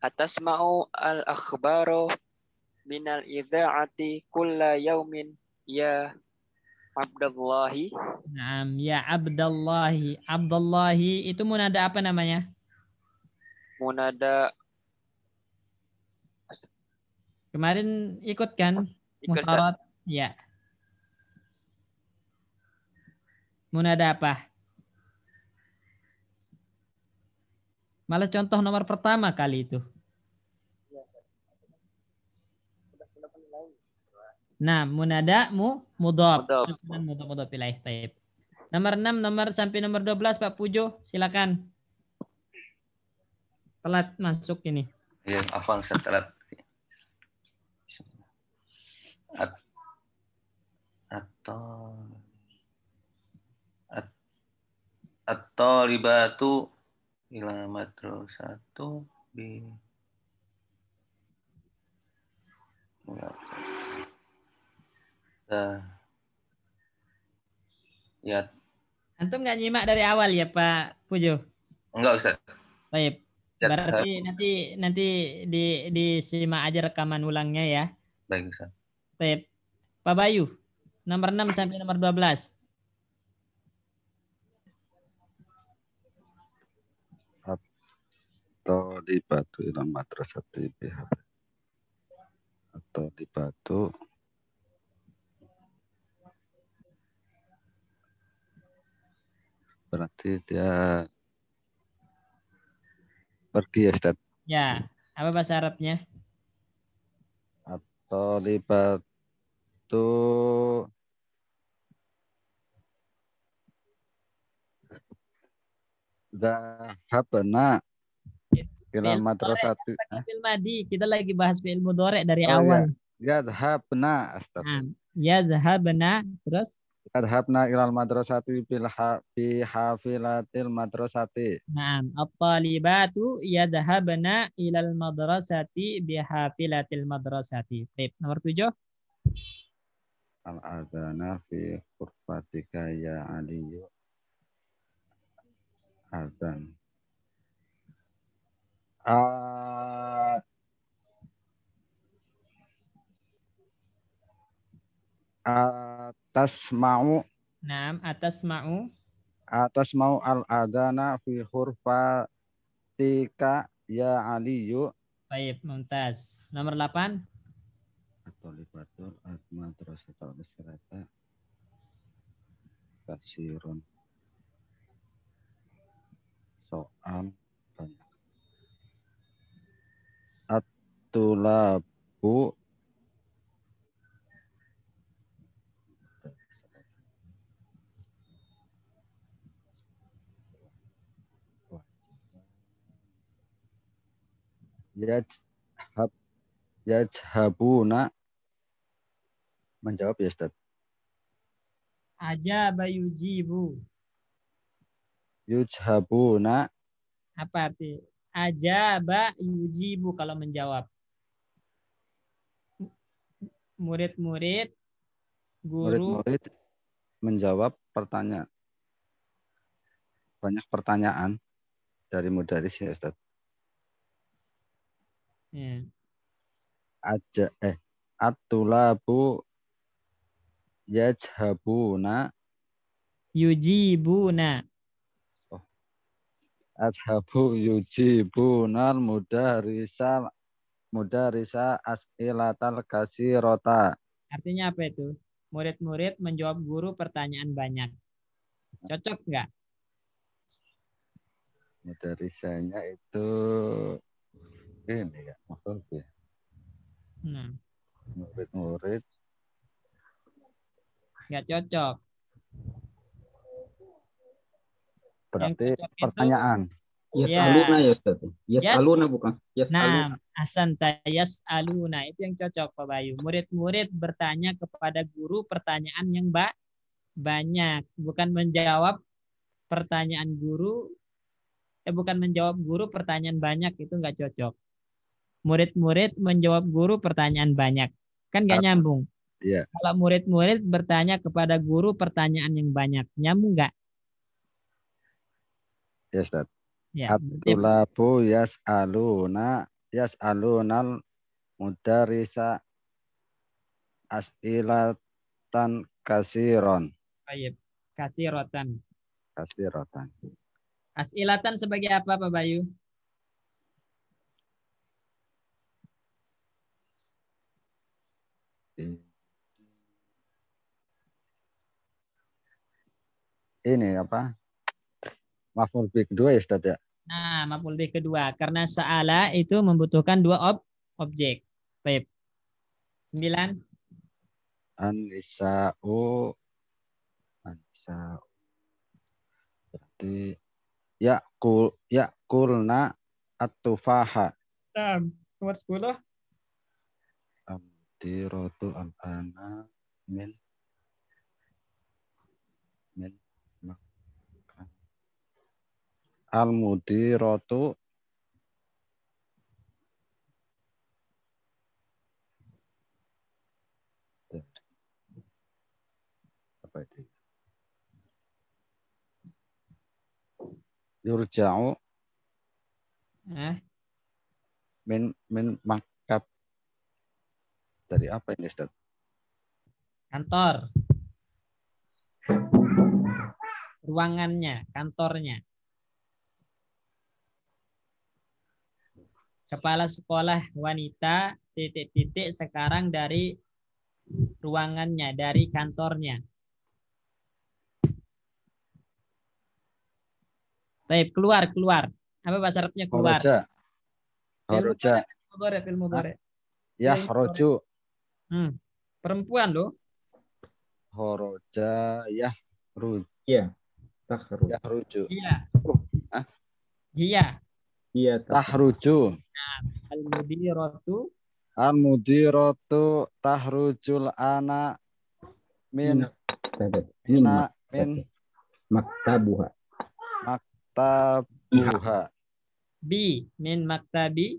Atas mau al min minal idha'ati kulla yaumin ya Abdullahi. Naam, ya Abdullahi. Abdullahi itu munada apa namanya? Munada Kemarin ikut kan? Ikut, Ya. Munada apa? Malah contoh nomor pertama kali itu. Iya, nah, munada mu mudhof. Mudhof mudhof ilaih. Baik. Nomor 6 nomor sampai nomor 12 Pak Pujo, silakan. Telat masuk ini. Ya, afan saya telat. At, atau at, atau libatu Hilang matrol 1 B. Nah. Ya. Antum nggak nyimak dari awal ya Pak Pujo? Enggak Ustaz. Baik. Ya. Berarti nanti nanti di di simak aja rekaman ulangnya ya. Baik, Ustaz. Baik. Pak Bayu, nomor 6 sampai nomor 12. atau di batu madrasah di pihak atau di batu berarti dia pergi ya Ustaz? Ya, apa bahasa Arabnya? Atau di batu Zahabna Ilal madrasatu. Madi. Kita lagi bahas fil mudhari dari oh, ya. awal. Ya. Yadhabna. Ya Yadhabna. Terus? Yadhabna ilal madrasati ha fi hafilatil madrasati. Naam, at-talibatu yadhabna ilal madrasati bi hafilatil madrasati. Baik, nomor 7. Al adana fi qurbatika ya aliyu. Adan. Eh, atas mau Nam, atas mau atas mau al adana fi hurfa tika ya aliyu Baik, mumtaz. Nomor 8. Atolibatul admadrasatul bisrata kasirun soal tulabu yajhab yajhabuna menjawab ya Ustaz. Aja bayujibu. Yujhabuna apa arti? Ajaba yujibu kalau menjawab murid-murid guru murid-murid menjawab pertanyaan banyak pertanyaan dari mudaris ya Ustaz. Ya. Aja eh atulabu yajhabuna yujibuna oh. Ajhabu yujibuna mudarisa Muda risa as'ilatal rota. Artinya apa itu? Murid-murid menjawab guru pertanyaan banyak. Cocok nggak? risanya itu ini ya, maksudnya. Hmm. Murid-murid. Nggak cocok. Berarti pertanyaan. Itu, Yes ya. ya. aluna ya Ustaz. Yes, ya yes. Ya. aluna bukan. Yes nah, aluna. Asanta yes aluna itu yang cocok Pak Bayu. Murid-murid bertanya kepada guru pertanyaan yang ba banyak, bukan menjawab pertanyaan guru eh bukan menjawab guru pertanyaan banyak itu nggak cocok. Murid-murid menjawab guru pertanyaan banyak. Kan nggak nyambung. Iya. Kalau murid-murid bertanya kepada guru pertanyaan yang banyak, nyambung nggak? Ya, yes, Ustaz. Ya. ya. yas aluna yas alunal mudarisa as'ilatan kasiron. Ayat Kasirotan. Kasirotan. As'ilatan sebagai apa Pak Bayu? Ini apa? maful bih kedua ya Ustaz ya? Nah, maful bih kedua karena sa'ala itu membutuhkan dua ob objek. Baik. Sembilan. Anisa'u Anisa'u Berarti kul ya kulna atufaha. Nah, nomor sepuluh Amdirotu Amana Min al mudiratu apa itu yurja'u eh? min min maktab dari apa ini Ustaz? Kantor. Ruangannya, kantornya. kepala sekolah wanita titik-titik sekarang dari ruangannya, dari kantornya. Baik, keluar, keluar. Apa bahasa Arabnya keluar? Roja. Roja. film bare. Ah, ya, roju. Hmm. Perempuan loh. Horoja ya ruju. Iya. Tahruju. Ya, iya. Oh, ah. Iya. Iya. Tahruju. Al-mudiratu Al-mudiratu tahrujul ana min Min min maktabuha maktabuha bi min maktabi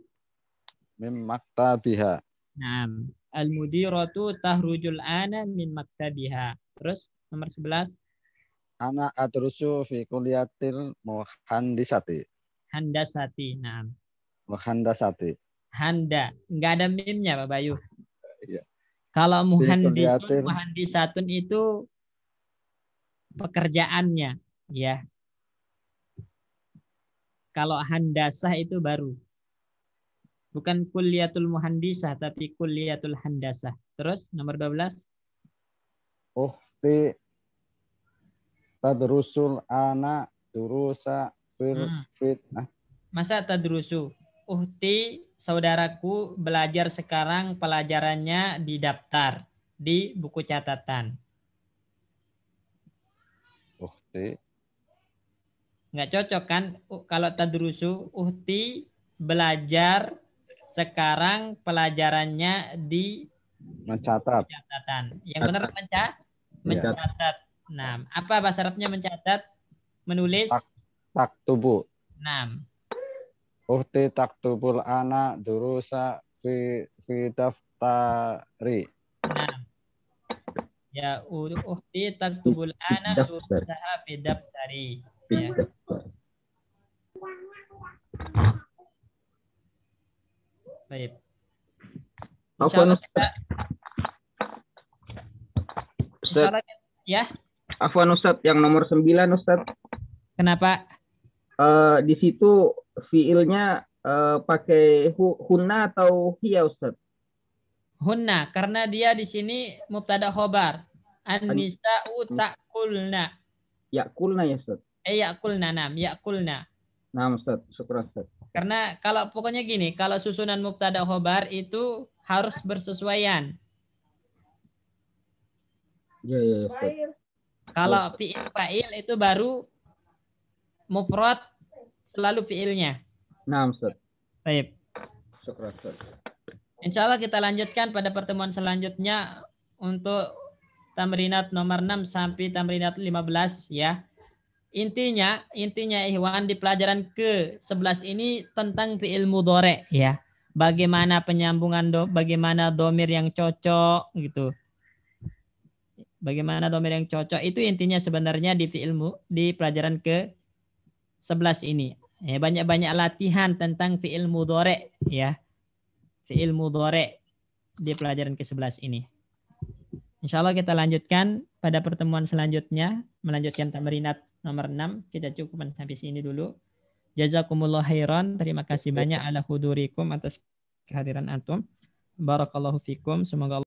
min maktabiha Naam. Al-mudiratu tahrujul ana min maktabiha. Terus nomor 11. Ana adrusu fi kuliatil muhandisati. Handasati. Naam. Muhandasati. Handa. Enggak ada mimnya Pak Bayu. Iya. Kalau muhandisun, muhandisatun itu pekerjaannya, ya. Kalau handasah itu baru. Bukan kuliatul muhandisah, tapi kuliatul handasah. Terus nomor 12. Uhti tadrusul ana durusa fil hmm. fit. Masa tadrusu? uhti saudaraku belajar sekarang pelajarannya di daftar di buku catatan. Uhti. Nggak cocok kan kalau tadrusu uhti belajar sekarang pelajarannya di mencatat. Catatan. Yang benar menca iya. mencatat. Nah, apa bahasa Arabnya mencatat? Menulis. Tak, tak tubuh. Nah, Uhti taktubul anak durusa fi, fi daftari. Ya, uhti taktubul anak durusa fi daftari. Ya. Baik. Afwan. Ustaz. Ya. Afwan Ustaz yang nomor 9 Ustaz. Kenapa? Uh, di situ fiilnya uh, pakai hu, hunna atau hiya Ustaz? Hunna karena dia di sini mubtada khobar. An-nisa'u ta'kulna. kulna ya Ustaz. Eh kulna nam, kulna. Nam Ustaz, syukur Ustaz. Karena kalau pokoknya gini, kalau susunan mubtada khobar itu harus bersesuaian. Ya, ya, ya. Kalau fiil fa'il itu baru mufrad selalu fiilnya. Naam, Ustaz. Baik. Syukur, Ustaz. Insya Allah kita lanjutkan pada pertemuan selanjutnya untuk tamrinat nomor 6 sampai tamrinat 15 ya. Intinya, intinya Ikhwan di pelajaran ke-11 ini tentang fiil mudhari ya. Bagaimana penyambungan do, bagaimana domir yang cocok gitu. Bagaimana domir yang cocok itu intinya sebenarnya di fi'ilmu di pelajaran ke 11 ini. Ya, banyak-banyak latihan tentang fi'il mudhari ya. Fi'il mudhari di pelajaran ke-11 ini. Insya Allah kita lanjutkan pada pertemuan selanjutnya. Melanjutkan tamrinat nomor 6. Kita cukup sampai sini dulu. Jazakumullah khairan. Terima kasih banyak ala hudurikum atas kehadiran antum. Barakallahu fikum. Semoga